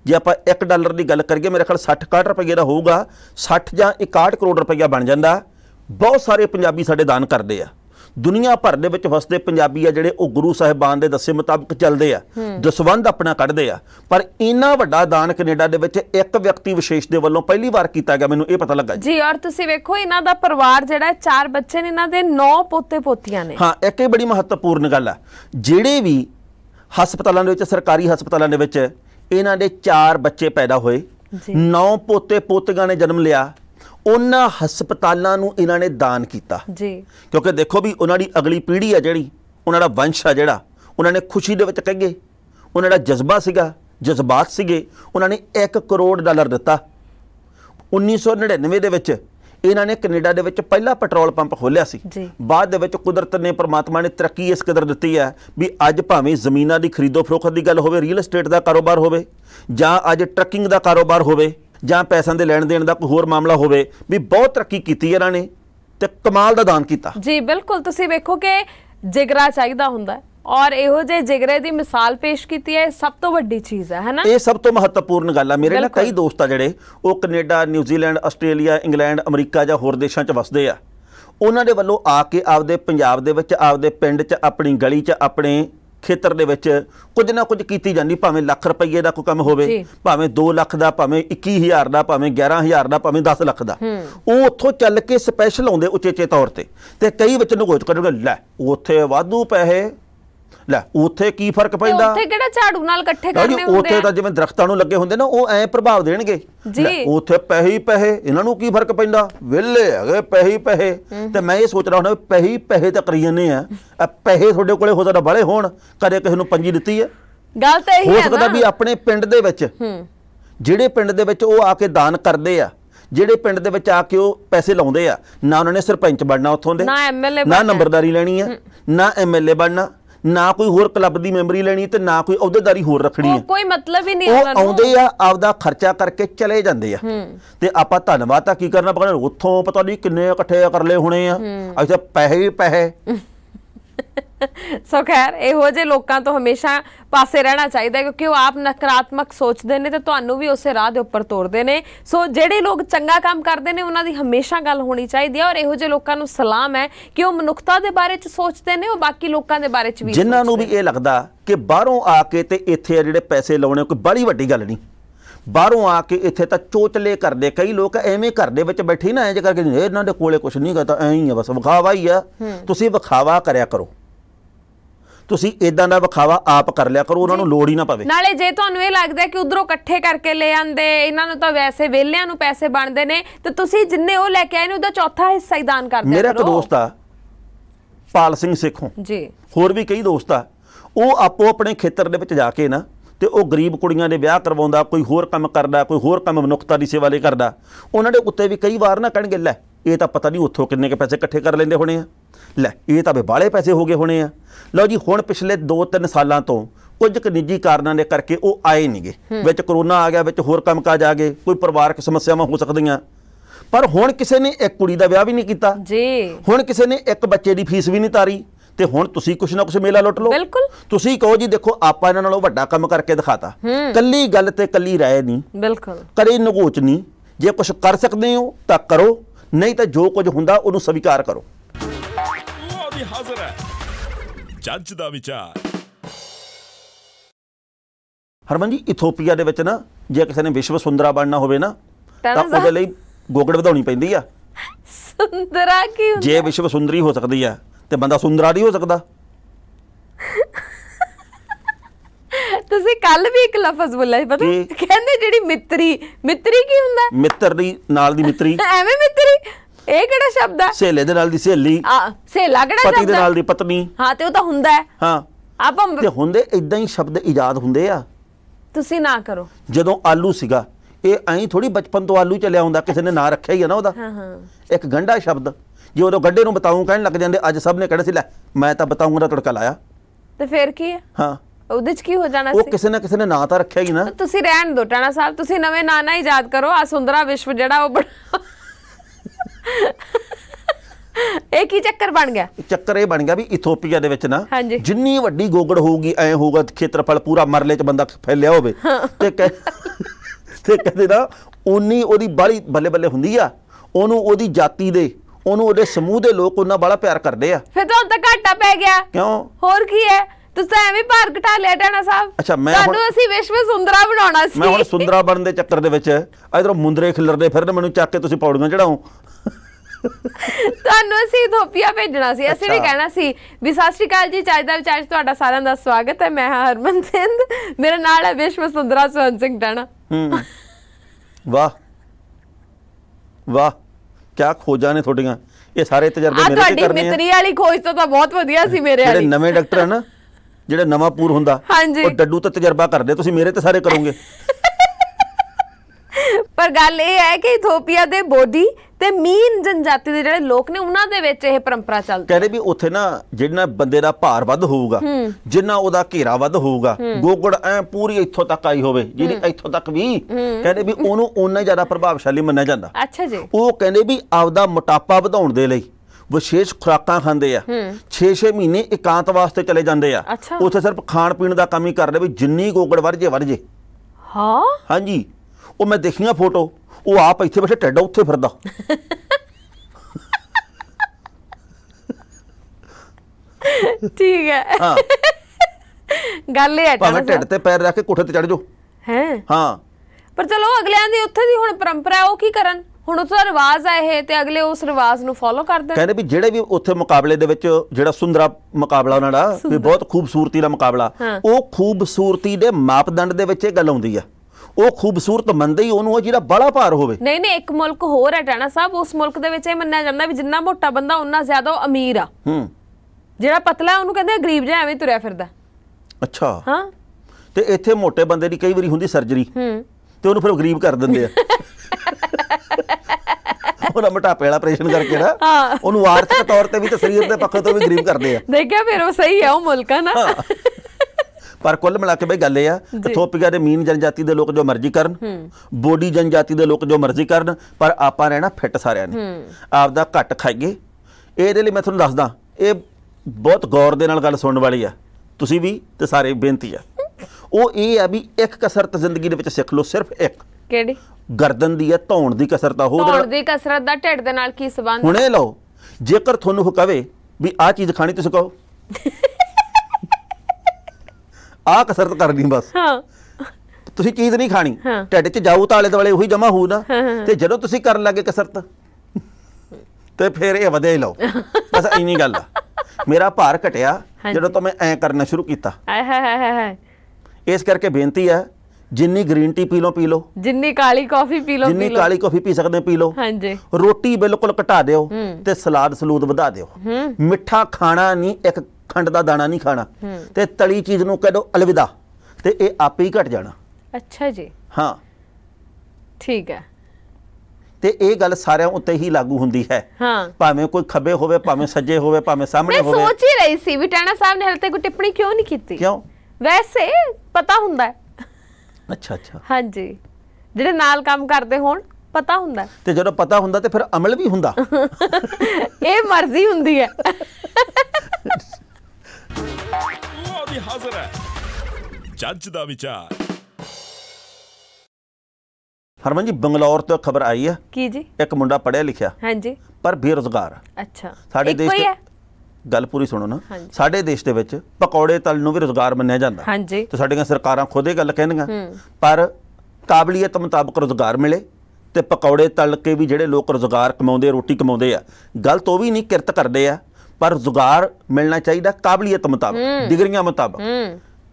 ਜੇ ਆਪਾਂ 1 ਡਾਲਰ ਦੀ ਗੱਲ ਕਰੀਏ ਮੇਰੇ ਖਿਆਲ 60-61 ਰੁਪਏ ਦਾ ਹੋਊਗਾ 60 ਜਾਂ 61 ਕਰੋੜ ਰੁਪਇਆ ਬਣ ਜਾਂਦਾ ਬਹੁਤ ਸਾਰੇ ਪੰਜਾਬੀ ਸਾਡੇ ਦਾਨ ਕਰਦੇ ਆ ਦੁਨੀਆ ਭਰ ਦੇ ਵਿੱਚ ਵਸਦੇ ਪੰਜਾਬੀ ਆ ਜਿਹੜੇ ਉਹ ਗੁਰੂ ਸਾਹਿਬਾਨ ਦੇ ਦੱਸੇ ਮੁਤਾਬਕ ਚੱਲਦੇ ਆ ਦਸਵੰਦ ਆਪਣਾ ਕੱਢਦੇ ਆ ਪਰ ਇੰਨਾ ਵੱਡਾ ਦਾਨ ਕੈਨੇਡਾ ਦੇ ਵਿੱਚ ਇੱਕ ਵਿਅਕਤੀ ਵਿਸ਼ੇਸ਼ ਦੇ ਵੱਲੋਂ ਪਹਿਲੀ ਵਾਰ ਕੀਤਾ ਗਿਆ ਮੈਨੂੰ ਇਹ ਪਤਾ ਲੱਗਾ ਜੀ ਔਰ ਤੁਸੀਂ ਵੇਖੋ ਇਹਨਾਂ ਦਾ ਪਰਿਵਾਰ ਜਿਹੜਾ ਚਾਰ ਬੱਚੇ ਨੇ ਇਹਨਾਂ ਦੇ 9 ਪੋਤੇ ਪੋਤੀਆਂ ਨੇ ਹਾਂ ਇੱਕ ਇਹ ਬੜੀ ਮਹੱਤਵਪੂਰਨ ਗੱਲ ਆ ਜਿਹੜੇ ਵੀ ਹਸਪਤਾਲਾਂ ਦੇ ਵਿੱਚ ਸਰਕਾਰੀ ਹਸਪਤਾਲਾਂ ਦੇ ਵਿੱਚ ਇਹਨਾਂ ਦੇ 4 ਬੱਚੇ ਪੈਦਾ ਹੋਏ 9 ਪੋਤੇ ਪੋਤਗਾਂ ਨੇ ਜਨਮ ਲਿਆ ਉਹਨਾਂ ਹਸਪਤਾਲਾਂ ਨੂੰ ਇਹਨਾਂ ਨੇ ਦਾਨ ਕੀਤਾ ਜੀ ਕਿਉਂਕਿ ਦੇਖੋ ਵੀ ਉਹਨਾਂ ਦੀ ਅਗਲੀ ਪੀੜ੍ਹੀ ਆ ਜਿਹੜੀ ਉਹਨਾਂ ਦਾ ਵੰਸ਼ ਆ ਜਿਹੜਾ ਉਹਨਾਂ ਨੇ ਖੁਸ਼ੀ ਦੇ ਵਿੱਚ ਕਹਿੰਗੇ ਉਹਨਾਂ ਦਾ ਜਜ਼ਬਾ ਸੀਗਾ ਜਜ਼ਬਾਤ ਸੀਗੇ ਉਹਨਾਂ ਨੇ 1 ਕਰੋੜ ਡਾਲਰ ਦਿੱਤਾ 1999 ਦੇ ਵਿੱਚ ਇਹਨਾਂ ਨੇ ਕੈਨੇਡਾ ਦੇ ਵਿੱਚ ਪਹਿਲਾ ਪੈਟਰੋਲ ਪੰਪ ਖੋਲਿਆ ਸੀ ਬਾਅਦ ਦੇ ਵਿੱਚ ਕੁਦਰਤ ਨੇ ਪਰਮਾਤਮਾ ਨੇ ਤਰੱਕੀ ਇਸ ਕਦਰ ਦਿੱਤੀ ਹੈ ਵੀ ਅੱਜ ਭਾਵੇਂ ਜ਼ਮੀਨਾਂ ਦੀ ਖਰੀਦੋ ਫਰੋਖਤ ਦੀ ਗੱਲ ਹੋਵੇ ਰੀਅਲ ਏਸਟੇਟ ਦਾ ਕਾਰੋਬਾਰ ਹੋਵੇ ਜਾਂ ਅੱਜ ਟਰੱਕਿੰਗ ਦਾ ਕਾਰੋਬਾਰ ਹੋਵੇ ਜਾਂ ਪੈਸਿਆਂ ਦੇ ਲੈਣ ਦੇਣ ਦਾ ਕੋਈ ਹੋਰ ਮਾਮਲਾ ਹੋਵੇ ਵੀ ਬਹੁਤ ਤਰੱਕੀ ਕੀਤੀ ਇਹਨਾਂ ਨੇ ਤੇ ਕਮਾਲ ਦਾ ਦਾਨ ਕੀਤਾ ਜੀ ਬਿਲਕੁਲ ਤੁਸੀਂ ਵੇਖੋ ਕਿ ਜਿਗਰਾ ਚਾਹੀਦਾ ਹੁੰਦਾ ਔਰ ਇਹੋ ਜੇ ਜਿਗਰੇ ਦੀ ਮਿਸਾਲ ਪੇਸ਼ ਕੀਤੀ ਹੈ ਸਭ ਤੋਂ ਵੱਡੀ ਚੀਜ਼ ਹੈ ਹੈਨਾ ਇਹ ਸਭ ਤੋਂ ਮਹੱਤਵਪੂਰਨ ਗੱਲ ਆ ਮੇਰੇ ਨਾਲ ਕਈ ਦੋਸਤ ਆ ਜਿਹੜੇ ਉਹ Canada New Zealand Australia England America ਜਾਂ ਹੋਰ ਦੇਸ਼ਾਂ 'ਚ ਵਸਦੇ ਆ ਉਹਨਾਂ ਦੇ ਵੱਲੋਂ ਆ ਕੇ ਆਪਦੇ ਪੰਜਾਬ ਦੇ ਵਿੱਚ ਆਪਦੇ ਪਿੰਡ 'ਚ ਆਪਣੀ ਗਲੀ 'ਚ ਆਪਣੇ ਖੇਤਰ ਦੇ ਵਿੱਚ ਕੁਝ ਨਾ ਕੁਝ ਕੀਤੀ ਜਾਂਦੀ ਭਾਵੇਂ ਲੱਖ ਰੁਪਏ ਦਾ ਕੋਈ ਕੰਮ ਹੋਵੇ ਭਾਵੇਂ 2 ਲੱਖ ਦਾ ਭਾਵੇਂ 21000 ਦਾ ਭਾਵੇਂ 11000 ਦਾ ਭਾਵੇਂ 10 ਲੱਖ ਦਾ ਉਹ ਉੱਥੋਂ ਚੱਲ ਕੇ ਸਪੈਸ਼ਲ ਆਉਂਦੇ ਉੱਚੇ ਚੇ ਤੌਰ ਤੇ ਤੇ ਕਈ ਵਿੱਚ ਨਗੋਚ ਕਰਨਗੇ ਲੈ ਉੱਥੇ ਵਾਧੂ ਪੈਸੇ ਲੈ ਉੱਥੇ ਕੀ ਫਰਕ ਪੈਂਦਾ ਉੱਥੇ ਕਿਹੜਾ ਝਾੜੂ ਨਾਲ ਇਕੱਠੇ ਕਰਨੇ ਹੁੰਦੇ ਉੱਥੇ ਤਾਂ ਜਿਵੇਂ ਦਰਖਤਾਂ ਨੂੰ ਲੱਗੇ ਹੁੰਦੇ ਨਾ ਉਹ ਐ ਪ੍ਰਭਾਵ ਦੇਣਗੇ ਜੀ ਉੱਥੇ ਪੈਸੇ ਹੀ ਪੈਸੇ ਇਹਨਾਂ ਨੂੰ ਕੀ ਫਰਕ ਪੈਂਦਾ ਵਿਲੇ ਹੈਗੇ ਪੈਸੇ ਹੀ ਪੈਸੇ ਤੇ ਮੈਂ ਇਹ ਸੋਚ ਰਿਹਾ ਹਾਂ ਪੈਸੇ ਹੀ ਪੈਸੇ ਤਾਂ ਕਰੀ ਜਾਂਦੇ ਆ ਆ ਪੈਸੇ ਤੁਹਾਡੇ ਕੋਲੇ ਹੋ ਸਕਦਾ ਬਾਲੇ ਹੋਣ ਕਦੇ ਕਿਸੇ ਨੂੰ ਪੰਜੀ ਦਿੱਤੀ ਹੈ ਗੱਲ ਤਾਂ ਇਹੀ ਹੈ ਨਾ ਉਹ ਸਕਦਾ ਵੀ ਆਪਣੇ ਪਿੰਡ ਦੇ ਵਿੱਚ ਜਿਹੜੇ ਪਿੰਡ ਦੇ ਵਿੱਚ ਉਹ ਆ ਕੇ ਦਾਨ ਕਰਦੇ ਆ ਜਿਹੜੇ ਪਿੰਡ ਦੇ ਵਿੱਚ ਆ ਕੇ ਉਹ ਪੈਸੇ ਲਾਉਂਦੇ ਆ ਨਾ ਉਹਨਾਂ ਨੇ ਸਰਪੰਚ ਬਣਨਾ ਉੱਥੋਂ ਦੇ ਨਾ ਐਮਐਲਏ ਨਾ ਨੰਬਰਦਾਰੀ ਲੈਣੀ ਆ ਨਾ ਐਮਐਲਏ ਬਣਨਾ ਨਾ ਕੋਈ ਹੋਰ ਕਲੱਬ ਦੀ ਮੈਂਬਰੀ ਲੈਣੀ ਤੇ ਨਾ ਕੋਈ ਅਹੁਦੇਦਾਰੀ ਹੋਰ ਰੱਖਣੀ ਹੈ ਕੋਈ ਮਤਲਬ ਹੀ ਨਹੀਂ ਉਹਨਾਂ ਨੂੰ ਉਹ ਆਉਂਦੇ ਆ ਆਪਦਾ ਖਰਚਾ ਕਰਕੇ ਚਲੇ ਜਾਂਦੇ ਆ ਤੇ ਆਪਾਂ ਧੰਨਵਾਦ ਤਾਂ ਕੀ ਕਰਨਾ ਪਕੜ ਉੱਥੋਂ ਪਤਾ ਨਹੀਂ ਕਿੰਨੇ ਇਕੱਠੇ ਕਰ ਲਏ ਹੋਣੇ ਆ ਅੱਛਾ ਪੈਸੇ ਹੀ ਪੈਸੇ ਸੋ ਖੈਰ ਇਹੋ ਜੇ ਲੋਕਾਂ ਤੋਂ ਹਮੇਸ਼ਾ ਪਾਸੇ ਰਹਿਣਾ ਚਾਹੀਦਾ ਕਿਉਂਕਿ ਉਹ ਆਪ ਨਕਾਰਾਤਮਕ ਸੋਚਦੇ ਨੇ ਤੇ ਤੁਹਾਨੂੰ ਵੀ ਉਸੇ ਰਾਹ ਦੇ ਉੱਪਰ ਤੋਰਦੇ ਨੇ ਸੋ ਜਿਹੜੇ ਲੋਕ ਚੰਗਾ ਕੰਮ ਕਰਦੇ ਨੇ ਉਹਨਾਂ ਦੀ ਹਮੇਸ਼ਾ ਗੱਲ ਹੋਣੀ ਚਾਹੀਦੀ ਹੈ ਔਰ ਇਹੋ ਜੇ ਲੋਕਾਂ ਨੂੰ ਸਲਾਮ ਹੈ ਕਿ ਉਹ ਮਨੁੱਖਤਾ ਦੇ ਬਾਰੇ ਚ ਸੋਚਦੇ ਨੇ ਉਹ ਬਾਕੀ ਲੋਕਾਂ ਦੇ ਬਾਰੇ ਚ ਵੀ ਜਿਨ੍ਹਾਂ ਨੂੰ ਵੀ ਇਹ ਲੱਗਦਾ ਕਿ ਬਾਹਰੋਂ ਆ ਕੇ ਤੇ ਇੱਥੇ ਜਿਹੜੇ ਪੈਸੇ ਲਾਉਣੇ ਕੋਈ ਬੜੀ ਵੱਡੀ ਗੱਲ ਨਹੀਂ ਬਾਹਰੋਂ ਆ ਕੇ ਇੱਥੇ ਤਾਂ ਚੋਚਲੇ ਕਰਦੇ ਕਈ ਲੋਕ ਐਵੇਂ ਘਰ ਦੇ ਵਿੱਚ ਬੈਠੇ ਨਾ ਐਂ ਜੇ ਕਰਕੇ ਇਹਨਾਂ ਦੇ ਕੋਲੇ ਕੁਝ ਨਹੀਂ ਕਰਦਾ ਐਂ ਹੀ ਆ ਬਸ ਵਿਖਾਵਾ ਹੀ ਆ ਤੁਸੀਂ ਵਿਖਾਵਾ ਕਰਿਆ ਕਰੋ ਤੁਸੀਂ ਇਦਾਂ ਦਾ ਵਿਖਾਵਾ ਆਪ ਕਰ ਲਿਆ ਕਰੋ ਉਹਨਾਂ ਨੂੰ ਲੋੜ ਹੀ ਨਾ ਪਵੇ ਨਾਲੇ ਜੇ ਤੁਹਾਨੂੰ ਇਹ ਲੱਗਦਾ ਕਿ ਉਧਰੋਂ ਇਕੱਠੇ ਕਰਕੇ ਲੈ ਆਂਦੇ ਇਹਨਾਂ ਨੂੰ ਤਾਂ ਵੈਸੇ ਵਿਹਲਿਆਂ ਨੂੰ ਪੈਸੇ ਬਣਦੇ ਨੇ ਤੇ ਤੁਸੀਂ ਜਿੰਨੇ ਉਹ ਲੈ ਕੇ ਆਏ ਨੇ ਉਹਦਾ ਚੌਥਾ ਹਿੱਸਾ ਹੀ ਦਾਨ ਕਰ ਦਿਆ ਕਰੋ ਮੇਰਾ ਇੱਕ ਦੋਸਤ ਆ ਪਾਲ ਸਿੰਘ ਸਿੱਖੋਂ ਜੀ ਹੋਰ ਵੀ ਕਈ ਦੋਸਤ ਆ ਉਹ ਆਪੋ ਆਪਣੇ ਖੇਤਰ ਦੇ ਵਿੱਚ ਜਾ ਕੇ ਨਾ ਤੇ ਉਹ ਗਰੀਬ ਕੁੜੀਆਂ ਦੇ ਵਿਆਹ ਕਰਵਾਉਂਦਾ ਕੋਈ ਹੋਰ ਕੰਮ ਕਰਦਾ ਕੋਈ ਹੋਰ ਕੰਮ ਮਨੁੱਖਤਾ ਦੀ ਸੇਵਾ ਲਈ ਕਰਦਾ ਉਹਨਾਂ ਦੇ ਉੱਤੇ ਵੀ ਕਈ ਵਾਰ ਨਾ ਕਹਿਣਗੇ ਲੈ ਇਹ ਤਾਂ ਪਤਾ ਨਹੀਂ ਉੱਥੋਂ ਕਿੰਨੇ ਕੇ ਪੈਸੇ ਇਕੱਠੇ ਕਰ ਲੈਂਦੇ ਹੋਣੇ ਆ ਲੈ ਇਹ ਤਾਂ ਬਾਲੇ ਪੈਸੇ ਹੋ ਗਏ ਹੋਣੇ ਆ ਲਓ ਜੀ ਹੁਣ ਪਿਛਲੇ 2-3 ਸਾਲਾਂ ਤੋਂ ਕੁਝ ਕੁ ਨਿੱਜੀ ਕਾਰਨਾਂ ਦੇ ਕਰਕੇ ਉਹ ਆਏ ਨਹੀਂਗੇ ਵਿੱਚ ਕਰੋਨਾ ਆ ਗਿਆ ਵਿੱਚ ਹੋਰ ਕੰਮਕਾਜ ਆ ਗਏ ਕੋਈ ਪਰਿਵਾਰਕ ਸਮੱਸਿਆਵਾਂ ਹੋ ਸਕਦੀਆਂ ਪਰ ਹੁਣ ਕਿਸੇ ਨੇ ਇੱਕ ਕੁੜੀ ਦਾ ਵਿਆਹ ਵੀ ਨਹੀਂ ਕੀਤਾ ਜੀ ਹੁਣ ਕਿਸੇ ਨੇ ਇੱਕ ਬੱਚੇ ਦੀ ਫੀਸ ਵੀ ਨਹੀਂ ਤਾਰੀ ਤੇ ਹੁਣ ਤੁਸੀਂ ਕੁਛ ਨਾ ਕੁਛ ਮੇਲਾ ਲੁੱਟ ਲਓ ਬਿਲਕੁਲ ਤੁਸੀਂ ਕਹੋ ਜੀ ਦੇਖੋ ਆਪਾਂ ਇਹਨਾਂ ਨਾਲੋਂ ਵੱਡਾ ਕੰਮ ਕਰਕੇ ਦਿਖਾਤਾ ਕੱਲੀ ਗੱਲ ਤੇ ਕੱਲੀ ਰਾਏ ਨਹੀਂ ਬਿਲਕੁਲ ਕਰੀ ਨਗੋਚ ਨਹੀਂ ਜੇ ਕੁਛ ਕਰ ਸਕਦੇ ਹੋ ਤਾਂ ਕਰੋ ਨਹੀਂ ਤਾਂ ਜੋ ਕੁਝ ਹੁੰਦਾ ਉਹਨੂੰ ਸਵੀਕਾਰ ਕਰੋ ਲੋ ਦੀ ਹਾਜ਼ਰ ਹੈ ਜੱਜ ਦਾ ਵਿਚਾਰ ਹਰਮਨ ਜੀ ਇਥੋਪੀਆ ਦੇ ਵਿੱਚ ਨਾ ਜੇ ਕਿਸੇ ਨੇ ਵਿਸ਼ਵ ਸੁੰਦਰਾ ਬਣਨਾ ਹੋਵੇ ਨਾ ਤਾਂ ਉਹਦੇ ਲਈ ਗੋਗੜ ਵਧਾਉਣੀ ਪੈਂਦੀ ਆ ਸੁੰਦਰਾ ਕੀ ਹੁੰਦਾ ਜੇ ਵਿਸ਼ਵ ਸੁੰਦਰੀ ਹੋ ਸਕਦੀ ਆ ਤੇ ਬੰਦਾ ਸੁੰਦਰਾ ਨਹੀਂ ਹੋ ਸਕਦਾ ਤੁਸੀਂ ਕੱਲ ਵੀ ਇੱਕ ਲਫ਼ਜ਼ ਬੋਲਿਆ ਸੀ ਪਤਾ ਕਹਿੰਦੇ ਜਿਹੜੀ ਮਿੱਤਰੀ ਮਿੱਤਰੀ ਕੀ ਹੁੰਦਾ ਮਿੱਤਰ ਦੀ ਨਾਲ ਦੀ ਮਿੱਤਰੀ ਐਵੇਂ ਮਿੱਤਰੀ ਇਹ ਕਿਹੜਾ ਸ਼ਬਦ ਹੈ ਸਹੇਲੇ ਦੇ ਨਾਲ ਦੀ ਸਹੇਲੀ ਆ ਸਹੇਲਾ ਕਿਹੜਾ ਸ਼ਬਦ ਪਤੀ ਦੇ ਨਾਲ ਦੀ ਪਤਨੀ ਹਾਂ ਤੇ ਉਹ ਤਾਂ ਹੁੰਦਾ ਹੈ ਹਾਂ ਆਪਾਂ ਤੇ ਹੁੰਦੇ ਇਦਾਂ ਹੀ ਸ਼ਬਦ ਇਜਾਦ ਹੁੰਦੇ ਆ ਤੁਸੀਂ ਨਾ ਕਰੋ ਜਦੋਂ ਆਲੂ ਸੀਗਾ ਇਹ ਐਂ ਥੋੜੀ ਬਚਪਨ ਤੋਂ ਆਲੂ ਚੱਲਿਆ ਹੁੰਦਾ ਕਿਸੇ ਨੇ ਨਾਂ ਰੱਖਿਆ ਹੀ ਹੈ ਨਾ ਉਹਦਾ ਹਾਂ ਹਾਂ ਇੱਕ ਗੰਡਾ ਸ਼ਬਦ ਜੇ ਉਦੋਂ ਗੱਡੇ ਨੂੰ ਬਤਾਉਂ ਕਹਿਣ ਲੱਗ ਜਾਂਦੇ ਅੱਜ ਸਭ ਨੇ ਕਹਿਣਾ ਸੀ ਲੈ ਮੈਂ ਤਾਂ ਬਤਾਉਂਗਾ ਦਾ ਤੜਕਾ ਲਾਇਆ ਤੇ ਫਿਰ ਕੀ ਹੈ ਹਾਂ ਉਹਦੇ ਚ ਕੀ ਹੋ ਜਾਣਾ ਸੀ ਉਹ ਕਿਸੇ ਨਾ ਕਿਸੇ ਨੇ ਨਾਂ ਤਾਂ ਰੱਖਿਆ ਹੀ ਨਾ ਤੁਸੀਂ ਰਹਿਣ ਦਿਓ ਟਾਣਾ ਸਾਹਿਬ ਤੁਸੀਂ ਨਵੇਂ ਨਾਂ ਨਾ ਯਾਦ ਕਰੋ ਆ ਸੁੰਦਰਾ ਵਿਸ਼ਵ ਜਿਹੜਾ ਉਹ ਇਹ ਕੀ ਚੱਕਰ ਬਣ ਗਿਆ ਚੱਕਰ ਇਹ ਬਣ ਗਿਆ ਵੀ ਇਥੋਪੀਆ ਦੇ ਵਿੱਚ ਨਾ ਜਿੰਨੀ ਵੱਡੀ ਗੋਗੜ ਹੋਊਗੀ ਐ ਹੋਊਗਾ ਖੇਤਰਫਲ ਪੂਰਾ ਮਰਲੇ ਚ ਬੰਦਾ ਫੈਲਿਆ ਹੋਵੇ ਤੇ ਤੇ ਕਹਿੰਦੇ ਨਾ ਉਨੀ ਉਹਦੀ ਬਾਲੀ ਬੱਲੇ ਬੱਲੇ ਹੁੰਦੀ ਆ ਉਹਨੂੰ ਉਹਦੀ ਜਾਤੀ ਦੇ ਉਹਨੂੰ ਉਹਦੇ ਸਮੂਹ ਦੇ ਲੋਕ ਉਹਨਾਂ ਬੜਾ ਪਿਆਰ ਕਰਦੇ ਆ ਫਿਰ ਤਾਂ ਹੁਣ ਤਾਂ ਘਾਟਾ ਪੈ ਗਿਆ ਕਿਉਂ ਹੋਰ ਕੀ ਹੈ ਤੁਸੀਂ ਐਵੇਂ ਐਵੇਂ ਭਾਰ ਘਟਾ ਲਿਆ ਟਾਣਾ ਸਾਹਿਬ ਅੱਛਾ ਮੈਂ ਤੁਹਾਨੂੰ ਅਸੀਂ ਵਿਸ਼ਵ ਸੁੰਦਰਾ ਬਣਾਉਣਾ ਸੀ ਮੈਂ ਹੁਣ ਸੁੰਦਰਾ ਬਣਨ ਦੇ ਚੱਕਰ ਦੇ ਵਿੱਚ ਇਧਰੋਂ ਮੁੰਦਰੇ ਖਿਲਰਦੇ ਫਿਰਨ ਮੈਨੂੰ ਚੱਕ ਕੇ ਤੁਸੀਂ ਪੌੜੀਆਂ ਚੜਾਓ ਤੁਹਾਨੂੰ ਅਸੀਂ ਇਥੋਪੀਆ ਭੇਜਣਾ ਸੀ ਅਸੀਂ ਵੀ ਕਹਿਣਾ ਸੀ ਵੀ ਸਤਿ ਸ਼੍ਰੀ ਅਕਾਲ ਜੀ ਚਾਹ ਦਾ ਵਿਚਾਰ ਤੁਹਾਡਾ ਸਾਰਿਆਂ ਦਾ ਸਵਾਗਤ ਹੈ ਮੈਂ ਹਾਂ ਹਰਮਨ ਸਿੰਘ ਮੇਰੇ ਨਾਲ ਹੈ ਵਿਸ਼ਵ ਸੁੰਦਰਾ ਸਵਨ ਸਿੰਘ ਟਾਣਾ ਹੂੰ ਵਾਹ ਵਾਹ ਕਿਆ ਖੋਜਾਂ ਨੇ ਤੁਹਾਡੀਆਂ ਇਹ ਸਾਰੇ ਤਜਰਬੇ ਮੇਰੇ ਤੇ ਕਰਨੇ ਆ ਤੁਹਾਡੀ ਮਿੱਤਰੀ ਵਾਲੀ ਖੋਜ ਤਾਂ ਬਹੁਤ ਵਧੀਆ ਸੀ ਮੇਰੇ ਵਾਲੀ ਜਿਹੜੇ ਨਵੇਂ ਡਾਕਟਰ ਹਨ ਜਿਹੜਾ ਨਵਾਂ ਪੂਰ ਹੁੰਦਾ ਉਹ ਡੱਡੂ ਤਾਂ ਤਜਰਬਾ ਕਰਦੇ ਤੁਸੀਂ ਮੇਰੇ ਤੇ ਸਾਰੇ ਕਰੋਗੇ ਪਰ ਗੱਲ ਇਹ ਹੈ ਕਿ ਇਥੋਪੀਆ ਦੇ ਬੋਡੀ ਤੇ ਮੀਨ ਜਨਜਾਤੀ ਦੇ ਜਿਹੜੇ ਲੋਕ ਨੇ ਉਹਨਾਂ ਦੇ ਵਿੱਚ ਇਹ ਪਰੰਪਰਾ ਚੱਲਦੀ ਕਹਿੰਦੇ ਵੀ ਉੱਥੇ ਨਾ ਜਿੰਨਾ ਬੰਦੇ ਦਾ ਭਾਰ ਵੱਧ ਹੋਊਗਾ ਜਿੰਨਾ ਉਹਦਾ ਘੇਰਾ ਵੱਧ ਹੋਊਗਾ ਗੋਗੜ ਐ ਪੂਰੀ ਇੱਥੋਂ ਤੱਕ ਆਈ ਹੋਵੇ ਜਿਹੜੀ ਇੱਥੋਂ ਤੱਕ ਵੀ ਕਹਿੰਦੇ ਵੀ ਉਹਨੂੰ ਓਨਾ ਜ਼ਿਆਦਾ ਪ੍ਰਭਾਵਸ਼ਾਲੀ ਮੰਨਿਆ ਜਾਂਦਾ ਅੱਛਾ ਜੀ ਉਹ ਕਹਿੰਦੇ ਵੀ ਆਪਦਾ ਮੋਟਾਪਾ ਵਧਾਉਣ ਦੇ ਲਈ ਵਿਸ਼ੇਸ਼ ਖੁਰਾਕਾਂ ਖਾਂਦੇ ਆ 6-6 ਮਹੀਨੇ ਇਕਾਂਤ ਵਾਸਤੇ ਚਲੇ ਜਾਂਦੇ ਆ ਉੱਥੇ ਸਿਰਫ ਖਾਣ ਪੀਣ ਦਾ ਕੰਮ ਹੀ ਕਰਦੇ ਵੀ ਜਿੰਨੀ ਗੋਗੜ ਵਰਜੇ ਵਰਜੇ ਹਾਂ ਹਾਂਜੀ ਉਹ ਮੈਂ ਦੇਖੀਆਂ ਫੋਟੋ ਉਹ ਆਪ ਇੱਥੇ ਬੈਠੇ ਟੱਡਾ ਉੱਥੇ ਫਿਰਦਾ ਠੀਕ ਹੈ ਹਾਂ ਗੱਲ ਇਹ ਹੈ ਭਾਵੇਂ ਟੱਡ ਤੇ ਪੈਰ ਰੱਖ ਕੇ ਕੋਠੇ ਤੇ ਚੜ ਜਾਓ ਹੈ ਹਾਂ ਪਰ ਚਲੋ ਅਗਲਿਆਂ ਦੀ ਉੱਥੇ ਦੀ ਹੁਣ ਪਰੰਪਰਾ ਉਹ ਕੀ ਕਰਨ ਹੁਣ ਉਹ ਤਾਂ ਰਿਵਾਜ ਆਏ ਹੈ ਤੇ ਅਗਲੇ ਉਸ ਰਿਵਾਜ ਨੂੰ ਫੋਲੋ ਕਰਦੇ ਕਹਿੰਦੇ ਵੀ ਜਿਹੜੇ ਵੀ ਉੱਥੇ ਮੁਕਾਬਲੇ ਦੇ ਵਿੱਚ ਜਿਹੜਾ ਸੁੰਦਰਾ ਮੁਕਾਬਲਾ ਉਹਨਾਂ ਦਾ ਵੀ ਬਹੁਤ ਖੂਬਸੂਰਤੀ ਦਾ ਮੁਕਾਬਲਾ ਉਹ ਖੂਬਸੂਰਤੀ ਦੇ ਮਾਪਦੰਡ ਦੇ ਵਿੱਚ ਇਹ ਗੱਲ ਆਉਂਦੀ ਆ ਉਹ ਖੂਬਸੂਰਤ ਮੰਨਦੇ ਹੀ ਉਹਨੂੰ ਉਹ ਜਿਹੜਾ ਬੜਾ ਭਾਰ ਹੋਵੇ ਨਹੀਂ ਨਹੀਂ ਇੱਕ ਮੁਲਕ ਹੋਰ ਹੈ ਟਾਣਾ ਸਾਹਿਬ ਉਸ ਮੁਲਕ ਦੇ ਵਿੱਚ ਇਹ ਮੰਨਿਆ ਜਾਂਦਾ ਵੀ ਜਿੰਨਾ ਮੋਟਾ ਬੰਦਾ ਉਹਨਾਂ ਜ਼ਿਆਦਾ ਉਹ ਅਮੀਰ ਆ ਹੂੰ ਜਿਹੜਾ ਪਤਲਾ ਉਹਨੂੰ ਕਹਿੰਦੇ ਗਰੀਬ ਜਿਹਾ ਐਵੇਂ ਤੁਰਿਆ ਫਿਰਦਾ ਅੱਛਾ ਹਾਂ ਤੇ ਇੱਥੇ ਮੋਟੇ ਬੰਦੇ ਦੀ ਕਈ ਵਾਰੀ ਹੁੰਦੀ ਸਰਜਰੀ ਹੂੰ ਤੇ ਉਹਨੂੰ ਫਿਰ ਗਰੀਬ ਕਰ ਦਿੰਦੇ ਆ ਉਹਦਾ ਮਟਾ ਪਹਿਲਾ ਆਪਰੇਸ਼ਨ ਕਰਕੇ ਨਾ ਉਹਨੂੰ ਆਰਥਿਕ ਤੌਰ ਤੇ ਵੀ ਤੇ ਸਰੀਰ ਦੇ ਪੱਖੋਂ ਤੋਂ ਵੀ ਗਰੀਬ ਕਰਦੇ ਆ ਦੇਖਿਆ ਫਿਰ ਉਹ ਸਹੀ ਆ ਉਹ ਮੁਲਕ ਨਾ ਪਰ ਕੁੱਲ ਮਿਲਾ ਕੇ ਬਈ ਗੱਲ ਇਹ ਆ ਇਥੋਪੀਆ ਦੇ ਮੀਨ ਜਨਜਾਤੀ ਦੇ ਲੋਕ ਜੋ ਮਰਜ਼ੀ ਕਰਨ ਬੋਡੀ ਜਨਜਾਤੀ ਦੇ ਲੋਕ ਜੋ ਮਰਜ਼ੀ ਕਰਨ ਪਰ ਆਪਾਂ ਰਹਿਣਾ ਫਿੱਟ ਸਾਰਿਆਂ ਨੇ ਆਪ ਦਾ ਘੱਟ ਖਾਈਏ ਇਹਦੇ ਲਈ ਮੈਂ ਤੁਹਾਨੂੰ ਦੱਸਦਾ ਇਹ ਬਹੁਤ ਗੌਰ ਦੇ ਨਾਲ ਗੱਲ ਸੁਣਨ ਵਾਲੀ ਆ ਤੁਸੀਂ ਵੀ ਤੇ ਸਾਰੇ ਬੇਨਤੀ ਆ ਉਹ ਇਹ ਆ ਵੀ ਇੱਕ ਕਸਰਤ ਜ਼ਿੰਦਗੀ ਦੇ ਵਿੱਚ ਸਿੱਖ ਲਓ ਸਿਰਫ ਇੱਕ ਕਿਹੜੀ ਗਰਦਨ ਦੀ ਹੈ ਧੌਣ ਦੀ ਕਸਰਤ ਆ ਉਹ ਧੌਣ ਦੀ ਕਸਰਤ ਦਾ ਢਿੱਡ ਦੇ ਨਾਲ ਕੀ ਸਬੰਧ ਹੁਣੇ ਲਓ ਜੇਕਰ ਤੁਹਾਨੂੰ ਕਵੇ ਵੀ ਆ ਚੀਜ਼ ਖਾਣੀ ਤੁਸੀਂ ਕਹੋ ਆ ਕਸਰਤ ਕਰਨੀ ਬਸ ਹਾਂ ਤੁਸੀਂ ਚੀਜ਼ ਨਹੀਂ ਖਾਣੀ ਢਿੱਡ 'ਚ ਜਾਊ ਤਾਲੇ ਦੇ ਵਾਲੇ ਉਹੀ ਜਮਾ ਹੋਊ ਨਾ ਤੇ ਜਦੋਂ ਤੁਸੀਂ ਕਰਨ ਲੱਗੇ ਕਸਰਤ ਤੇ ਫਿਰ ਇਹ ਵਧੇ ਲਓ ਬਸ ਇੰਨੀ ਗੱਲ ਆ ਮੇਰਾ ਭਾਰ ਘਟਿਆ ਜਦੋਂ ਤੋਂ ਮੈਂ ਐ ਕਰਨਾ ਸ਼ੁਰੂ ਕੀਤਾ ਆਏ ਹਾਏ ਹਾਏ ਹਾਏ ਇਸ ਕਰਕੇ ਬੇਨਤੀ ਹੈ ਜਿੰਨੀ ਗ੍ਰੀਨ ਟੀ ਪੀ ਲਓ ਪੀ ਲਓ ਜਿੰਨੀ ਕਾਲੀ ਕਾਫੀ ਪੀ ਲਓ ਜਿੰਨੀ ਕਾਲੀ ਕਾਫੀ ਪੀ ਸਕਦੇ ਪੀ ਲਓ ਹਾਂਜੀ ਰੋਟੀ ਬਿਲਕੁਲ ਘਟਾ ਦਿਓ ਤੇ ਸਲਾਦ ਸਲੂਦ ਵਧਾ ਦਿਓ ਮਿੱਠਾ ਖਾਣਾ ਨਹੀਂ ਇੱਕ ਖੰਡ ਦਾ ਦਾਣਾ ਨਹੀਂ ਖਾਣਾ ਤੇ ਤਲੀ ਚੀਜ਼ ਨੂੰ ਕਹੋ ਅਲਵਿਦਾ ਤੇ ਇਹ ਆਪੇ ਹੀ ਘਟ ਜਾਣਾ ਅੱਛਾ ਜੀ ਹਾਂ ਠੀਕ ਹੈ ਤੇ ਇਹ ਗੱਲ ਸਾਰਿਆਂ ਉੱਤੇ ਹੀ ਲਾਗੂ ਹੁੰਦੀ ਹੈ ਹਾਂ ਭਾਵੇਂ ਕੋਈ ਖੱਬੇ ਹੋਵੇ ਭਾਵੇਂ ਸੱਜੇ ਹੋਵੇ ਭਾਵੇਂ ਸਾਹਮਣੇ ਹੋਵੇ ਮੈਂ ਸੋਚ ਹੀ ਰਹੀ ਸੀ ਵੀ ਟਾਣਾ ਸਾਹਿਬ ਨੇ ਹਲੇ ਤੱਕ ਕੋਈ ਟਿੱਪਣੀ ਕਿਉਂ ਨਹੀਂ ਕੀਤੀ ਕਿਉਂ ਵੈਸੇ ਪਤਾ ਹੁੰਦਾ ਹੈ ਅੱਛਾ ਅੱਛਾ ਹਾਂਜੀ ਜਿਹੜੇ ਨਾਲ ਕੰਮ ਕਰਦੇ ਹੋਣ ਪਤਾ ਹੁੰਦਾ ਤੇ ਜਦੋਂ ਪਤਾ ਹੁੰਦਾ ਤੇ ਫਿਰ ਅਮਲ ਵੀ ਹੁੰਦਾ ਇਹ ਮਰਜ਼ੀ ਹੁੰਦੀ ਹੈ ਲਾਦੀ ਹਾਜ਼ਰ ਹੈ ਜੱਜ ਦਾ ਵਿਚਾਰ ਹਰਮਨ ਜੀ ਬੰਗਲੌਰ ਤੋਂ ਖਬਰ ਆਈ ਹੈ ਕੀ ਜੀ ਇੱਕ ਮੁੰਡਾ ਪੜਿਆ ਲਿਖਿਆ ਹਾਂਜੀ ਪਰ ਬੇਰੋਜ਼ਗਾਰ ਅੱਛਾ ਸਾਡੇ ਦੇਸ਼ ਦੇ ਗੱਲ ਪੂਰੀ ਸੁਣੋ ਨਾ ਸਾਡੇ ਦੇਸ਼ ਦੇ ਵਿੱਚ ਪਕੌੜੇ ਤਲ ਨੂੰ ਵੀ ਰੋਜ਼ਗਾਰ ਮੰਨਿਆ ਜਾਂਦਾ ਹਾਂਜੀ ਤੇ ਸਾਡੀਆਂ ਸਰਕਾਰਾਂ ਖੁਦ ਇਹ ਗੱਲ ਕਹਿੰਦੀਆਂ ਪਰ ਕਾਬਲੀਅਤ ਮੁਤਾਬਕ ਰੋਜ਼ਗਾਰ ਮਿਲੇ ਤੇ ਪਕੌੜੇ ਤਲ ਕੇ ਵੀ ਜਿਹੜੇ ਲੋਕ ਰੋਜ਼ਗਾਰ ਕਮਾਉਂਦੇ ਰੋਟੀ ਕਮਾਉਂਦੇ ਆ ਗਲਤ ਉਹ ਵੀ ਨਹੀਂ ਕਿਰਤ ਕਰਦੇ ਆ ਪਰ ਰੁਜ਼ਗਾਰ ਮਿਲਣਾ ਚਾਹੀਦਾ ਕਾਬਲੀਅਤ ਮੁਤਾਬਕ ਡਿਗਰੀਆਂ ਮੁਤਾਬਕ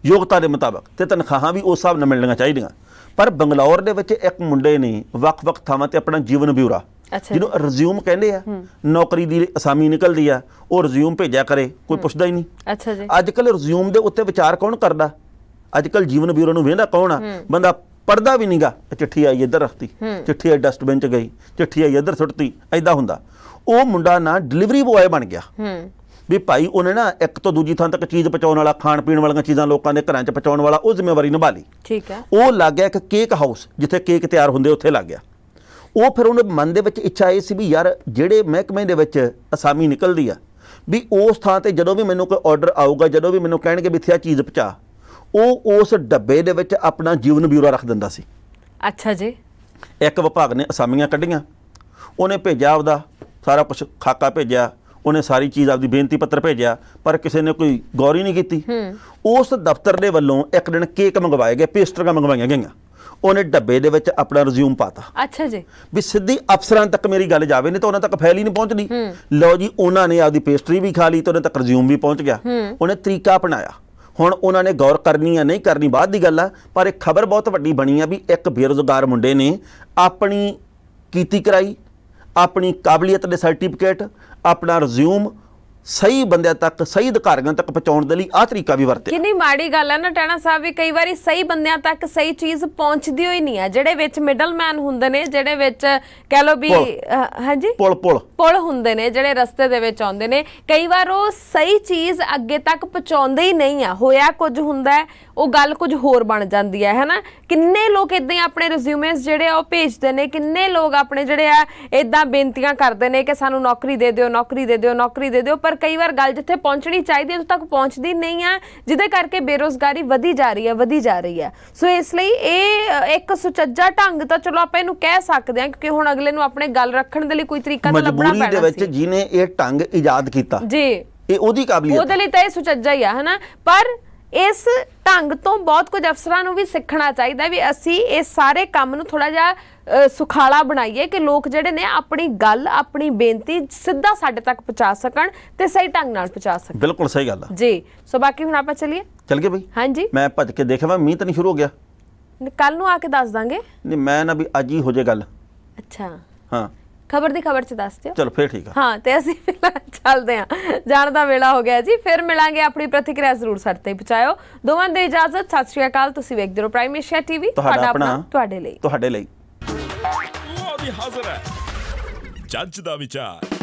ਯੋਗਤਾ ਦੇ ਮੁਤਾਬਕ ਤੇ ਤਨਖਾਹਾਂ ਵੀ ਉਸ ਹਿਸਾਬ ਨਾਲ ਮਿਲਣੀਆਂ ਚਾਹੀਦੀਆਂ ਪਰ ਬੰਗਲੌਰ ਦੇ ਵਿੱਚ ਇੱਕ ਮੁੰਡੇ ਨੇ ਵਕ-ਵਕ ਥਾਵਾਂ ਤੇ ਆਪਣਾ ਜੀਵਨ ਬਿਊਰਾ ਜਿਹਨੂੰ ਰਿਜ਼ਿਊਮ ਕਹਿੰਦੇ ਆ ਨੌਕਰੀ ਦੀ ਅਸਾਮੀ ਨਿਕਲਦੀ ਆ ਉਹ ਰਿਜ਼ਿਊਮ ਭੇਜਿਆ ਕਰੇ ਕੋਈ ਪੁੱਛਦਾ ਹੀ ਨਹੀਂ ਅੱਛਾ ਜੀ ਅੱਜ ਕੱਲ ਰਿਜ਼ਿਊਮ ਦੇ ਉੱਤੇ ਵਿਚਾਰ ਕੌਣ ਕਰਦਾ ਅੱਜ ਕੱਲ ਜੀਵਨ ਬਿਊਰਾ ਨੂੰ ਵੇਂਦਾ ਕੌਣ ਆ ਬੰਦਾ ਪੜਦਾ ਵੀ ਨਹੀਂਗਾ ਚਿੱਠੀ ਆਈ ਇੱਧਰ ਰੱਖਤੀ ਚਿੱਠੀ ਆਈ ਡਸਟਬਿਨ ਚ ਗਈ ਚਿੱਠੀ ਆਈ ਇੱਧਰ ਸੁੱਟਤੀ ਐਦਾਂ ਹੁੰਦਾ ਉਹ ਮੁੰਡਾ ਨਾ ਡਿਲੀਵਰੀ ਬੋਏ ਬਣ ਗਿਆ ਹੂੰ ਵੀ ਭਾਈ ਉਹਨੇ ਨਾ ਇੱਕ ਤੋਂ ਦੂਜੀ ਥਾਂ ਤੱਕ ਚੀਜ਼ ਪਹੁੰਚਾਉਣ ਵਾਲਾ ਖਾਣ ਪੀਣ ਵਾਲੀਆਂ ਚੀਜ਼ਾਂ ਲੋਕਾਂ ਦੇ ਘਰਾਂ 'ਚ ਪਹੁੰਚਾਉਣ ਵਾਲਾ ਉਹ ਜ਼ਿੰਮੇਵਾਰੀ ਨਿਭਾ ਲਈ ਠੀਕ ਹੈ ਉਹ ਲੱਗ ਗਿਆ ਇੱਕ ਕੇਕ ਹਾਊਸ ਜਿੱਥੇ ਕੇਕ ਤਿਆਰ ਹੁੰਦੇ ਉੱਥੇ ਲੱਗ ਗਿਆ ਉਹ ਫਿਰ ਉਹਨੇ ਮਨ ਦੇ ਵਿੱਚ ਇੱਛਾ ਇਹ ਸੀ ਵੀ ਯਾਰ ਜਿਹੜੇ ਮਹਿਕਮੇ ਦੇ ਵਿੱਚ ਅਸਾਮੀ ਨਿਕਲਦੀ ਆ ਵੀ ਉਸ ਥਾਂ ਤੇ ਜਦੋਂ ਵੀ ਮੈਨੂੰ ਕੋਈ ਆਰਡਰ ਆਊਗਾ ਜਦੋਂ ਵੀ ਮੈਨੂੰ ਕਹਿਣਗੇ ਵੀ ਇੱਥੇ ਆ ਚੀਜ਼ ਪਹੁੰਚਾ ਉਹ ਉਸ ਡੱਬੇ ਦੇ ਵਿੱਚ ਆਪਣਾ ਜੀਵਨ ਬਿਊਰਾ ਰੱਖ ਦਿੰਦਾ ਸੀ ਅੱਛਾ ਜੀ ਇੱਕ ਵਿਭਾਗ ਨੇ ਅਸਾਮੀਆਂ ਕੱਢੀਆਂ ਉਹਨੇ ਭੇਜਿਆ ਆਪਦਾ ਸਾਰਾ ਕੁਝ ਖਾਕਾ ਭੇਜਿਆ ਉਹਨੇ ਸਾਰੀ ਚੀਜ਼ ਆਪਦੀ ਬੇਨਤੀ ਪੱਤਰ ਭੇਜਿਆ ਪਰ ਕਿਸੇ ਨੇ ਕੋਈ ਗੌਰ ਹੀ ਨਹੀਂ ਕੀਤੀ ਉਸ ਦਫ਼ਤਰ ਦੇ ਵੱਲੋਂ ਇੱਕ ਦਿਨ ਕੇਕ ਮੰਗਵਾਏ ਗਏ ਪੇਸਟਰੀਆਂ ਮੰਗਵਾਈਆਂ ਗਈਆਂ ਉਹਨੇ ਡੱਬੇ ਦੇ ਵਿੱਚ ਆਪਣਾ ਰਿਜ਼ਿਊਮ ਪਾਤਾ ਅੱਛਾ ਜੀ ਵੀ ਸਿੱਧੀ ਅਫਸਰਾਂ ਤੱਕ ਮੇਰੀ ਗੱਲ ਜਾਵੇ ਨਹੀਂ ਤਾਂ ਉਹਨਾਂ ਤੱਕ ਫੈਲ ਹੀ ਨਹੀਂ ਪਹੁੰਚਣੀ ਲਓ ਜੀ ਉਹਨਾਂ ਨੇ ਆਪਦੀ ਪੇਸਟਰੀ ਵੀ ਖਾ ਲਈ ਤੇ ਉਹਨਾਂ ਤੱਕ ਰਿਜ਼ਿਊਮ ਵੀ ਪਹੁੰਚ ਗਿਆ ਉਹਨੇ ਤਰੀਕਾ ਅਪਣਾਇਆ ਹੁਣ ਉਹਨਾਂ ਨੇ ਗੌਰ ਕਰਨੀ ਆ ਨਹੀਂ ਕਰਨੀ ਬਾਅਦ ਦੀ ਗੱਲ ਆ ਪਰ ਇਹ ਖਬਰ ਬਹੁਤ ਵੱਡੀ ਬਣੀ ਆ ਵੀ ਇੱਕ ਬੇਰੋਜ਼ਗਾਰ ਮੁੰਡੇ ਨੇ ਆਪਣੀ ਕੀਤੀ ਕਰਾਈ ਆਪਣੀ ਕਾਬਲੀਅਤ ਦੇ ਸਰਟੀਫਿਕੇਟ ਆਪਣਾ ਰਿਜ਼ਿਊਮ ਸਹੀ ਬੰਦਿਆਂ ਤੱਕ ਸਹੀ ਅਧਿਕਾਰੀਆਂ ਤੱਕ ਪਹੁੰਚਾਉਣ ਦੇ ਲਈ ਆ ਤਰੀਕਾ ਵੀ ਵਰਤਿਆ ਕਿੰਨੀ ਮਾੜੀ ਗੱਲ ਹੈ ਨਾ ਟਾਣਾ ਸਾਹਿਬ ਵੀ ਕਈ ਵਾਰੀ ਸਹੀ ਬੰਦਿਆਂ ਤੱਕ ਸਹੀ ਚੀਜ਼ ਪਹੁੰਚਦੀ ਹੋਈ ਨਹੀਂ ਆ ਜਿਹੜੇ ਵਿੱਚ ਮਿਡਲਮੈਨ ਹੁੰਦੇ ਨੇ ਜਿਹੜੇ ਵਿੱਚ ਕਹਿ ਲੋ ਵੀ ਹਾਂਜੀ ਪੁਲ ਪੁਲ ਪੁਲ ਹੁੰਦੇ ਨੇ ਜਿਹੜੇ ਰਸਤੇ ਦੇ ਵਿੱਚ ਆਉਂਦੇ ਨੇ ਕਈ ਵਾਰ ਉਹ ਸਹੀ ਚੀਜ਼ ਅੱਗੇ ਤੱਕ ਪਹੁੰਚਾਉਂਦੇ ਹੀ ਨਹੀਂ ਆ ਹੋਇਆ ਕੁਝ ਹੁੰਦਾ ਉਹ ਗੱਲ ਕੁਝ ਹੋਰ ਬਣ ਜਾਂਦੀ ਹੈ ਹੈਨਾ ਕਿੰਨੇ ਲੋਕ ਇਦਾਂ ਆਪਣੇ ਰਿਜ਼ਿਊਮੇਸ ਜਿਹੜੇ ਆ ਉਹ ਭੇਜਦੇ ਨੇ ਕਿੰਨੇ ਲੋਕ ਆਪਣੇ ਜਿਹੜੇ ਆ ਇਦਾਂ ਬੇਨਤੀਆਂ ਕਰਦੇ ਨੇ ਕਿ ਸਾਨੂੰ ਨੌਕਰੀ ਦੇ ਦਿਓ ਨੌਕਰੀ ਦੇ ਦਿਓ ਨੌਕਰੀ ਦੇ ਦਿਓ ਪਰ ਕਈ ਵਾਰ ਗੱਲ ਜਿੱਥੇ ਪਹੁੰਚਣੀ ਚਾਹੀਦੀ ਉਸ ਤੱਕ ਪਹੁੰਚਦੀ ਨਹੀਂ ਹੈ ਜਿਹਦੇ ਕਰਕੇ ਬੇਰੋਜ਼ਗਾਰੀ ਵਧੀ ਜਾ ਰਹੀ ਹੈ ਵਧੀ ਜਾ ਰਹੀ ਹੈ ਸੋ ਇਸ ਲਈ ਇਹ ਇੱਕ ਸੁਚੱਜਾ ਢੰਗ ਤਾਂ ਚਲੋ ਆਪਾਂ ਇਹਨੂੰ ਕਹਿ ਸਕਦੇ ਹਾਂ ਕਿਉਂਕਿ ਹੁਣ ਅਗਲੇ ਨੂੰ ਆਪਣੇ ਗੱਲ ਰੱਖਣ ਦੇ ਲਈ ਕੋਈ ਤਰੀਕਾ ਤਾਂ ਲੱਭਣਾ ਪੈਣਾ ਸੀ ਮਜਬੂਰੀ ਦੇ ਵਿੱਚ ਜਿਹਨੇ ਇਹ ਢੰਗ ਇਜਾਦ ਕੀਤਾ ਜੀ ਇਹ ਉਹਦੀ ਕਾਬਲੀਅਤ ਉਹਦੇ ਲਈ ਤਾਂ ਇਹ ਸੁਚੱਜਾ ਹੀ ਆ ਹਨਾ ਪਰ ਇਸ ਢੰਗ ਤੋਂ ਬਹੁਤ ਕੁਝ ਅਫਸਰਾਂ ਨੂੰ ਵੀ ਸਿੱਖਣਾ ਚਾਹੀਦਾ ਵੀ ਅਸੀਂ ਇਹ ਸਾਰੇ ਕੰਮ ਨੂੰ ਥੋੜਾ ਜਿਹਾ ਸੁਖਾਲਾ ਬਣਾਈਏ ਕਿ ਲੋਕ ਜਿਹੜੇ ਨੇ ਆਪਣੀ ਗੱਲ ਆਪਣੀ ਬੇਨਤੀ ਸਿੱਧਾ ਸਾਡੇ ਤੱਕ ਪਹੁੰਚਾ ਸਕਣ ਤੇ ਸਹੀ ਢੰਗ ਨਾਲ ਪਹੁੰਚਾ ਸਕਣ ਬਿਲਕੁਲ ਸਹੀ ਗੱਲ ਆ ਜੀ ਸੋ ਬਾਕੀ ਹੁਣ ਆਪਾਂ ਚੱਲੀਏ ਚੱਲ ਗਏ ਬਈ ਹਾਂਜੀ ਮੈਂ ਭੱਜ ਕੇ ਦੇਖਿਆ ਮੀਂਹ ਤਾਂ ਨਹੀਂ ਸ਼ੁਰੂ ਹੋ ਗਿਆ ਕੱਲ ਨੂੰ ਆ ਕੇ ਦੱਸ ਦਾਂਗੇ ਨਹੀਂ ਮੈਂ ਨਾ ਵੀ ਅੱਜ ਹੀ ਹੋ ਜੇ ਗੱਲ ਅੱਛਾ ਹਾਂ ਖਬਰ ਦੀ ਖਬਰ ਚ ਦੱਸ ਦਿਓ ਚਲੋ ਫੇਰ ਠੀਕ ਆ ਹਾਂ ਤੇ ਅਸੀਂ ਫਿਲਹਾਲ ਚੱਲਦੇ ਆ ਜਾਣ ਦਾ ਵੇਲਾ ਹੋ ਗਿਆ ਜੀ ਫਿਰ ਮਿਲਾਂਗੇ ਆਪਣੀ ਪ੍ਰਤੀਕਿਰਿਆ ਜ਼ਰੂਰ ਸਾਡੇ ਤੇ ਦੋਵਾਂ ਦੇ ਇਜਾਜ਼ਤ ਸਤਿ ਸ਼੍ਰੀ ਅਕਾਲ ਤੁਸੀਂ ਵੇਖਦੇ ਰਹੋ ਪ੍ਰਾਈਮ ਏਸ਼ੀਆ ਟੀਵੀ ਤੁਹਾਡਾ ਆਪਣਾ ਤੁਹਾਡੇ ਲਈ ਤੁਹਾਡੇ ਲਈ ਉਹ ਵੀ ਹਾਜ਼ਰ ਹੈ ਜੱਜ ਦਾ ਵਿਚਾਰ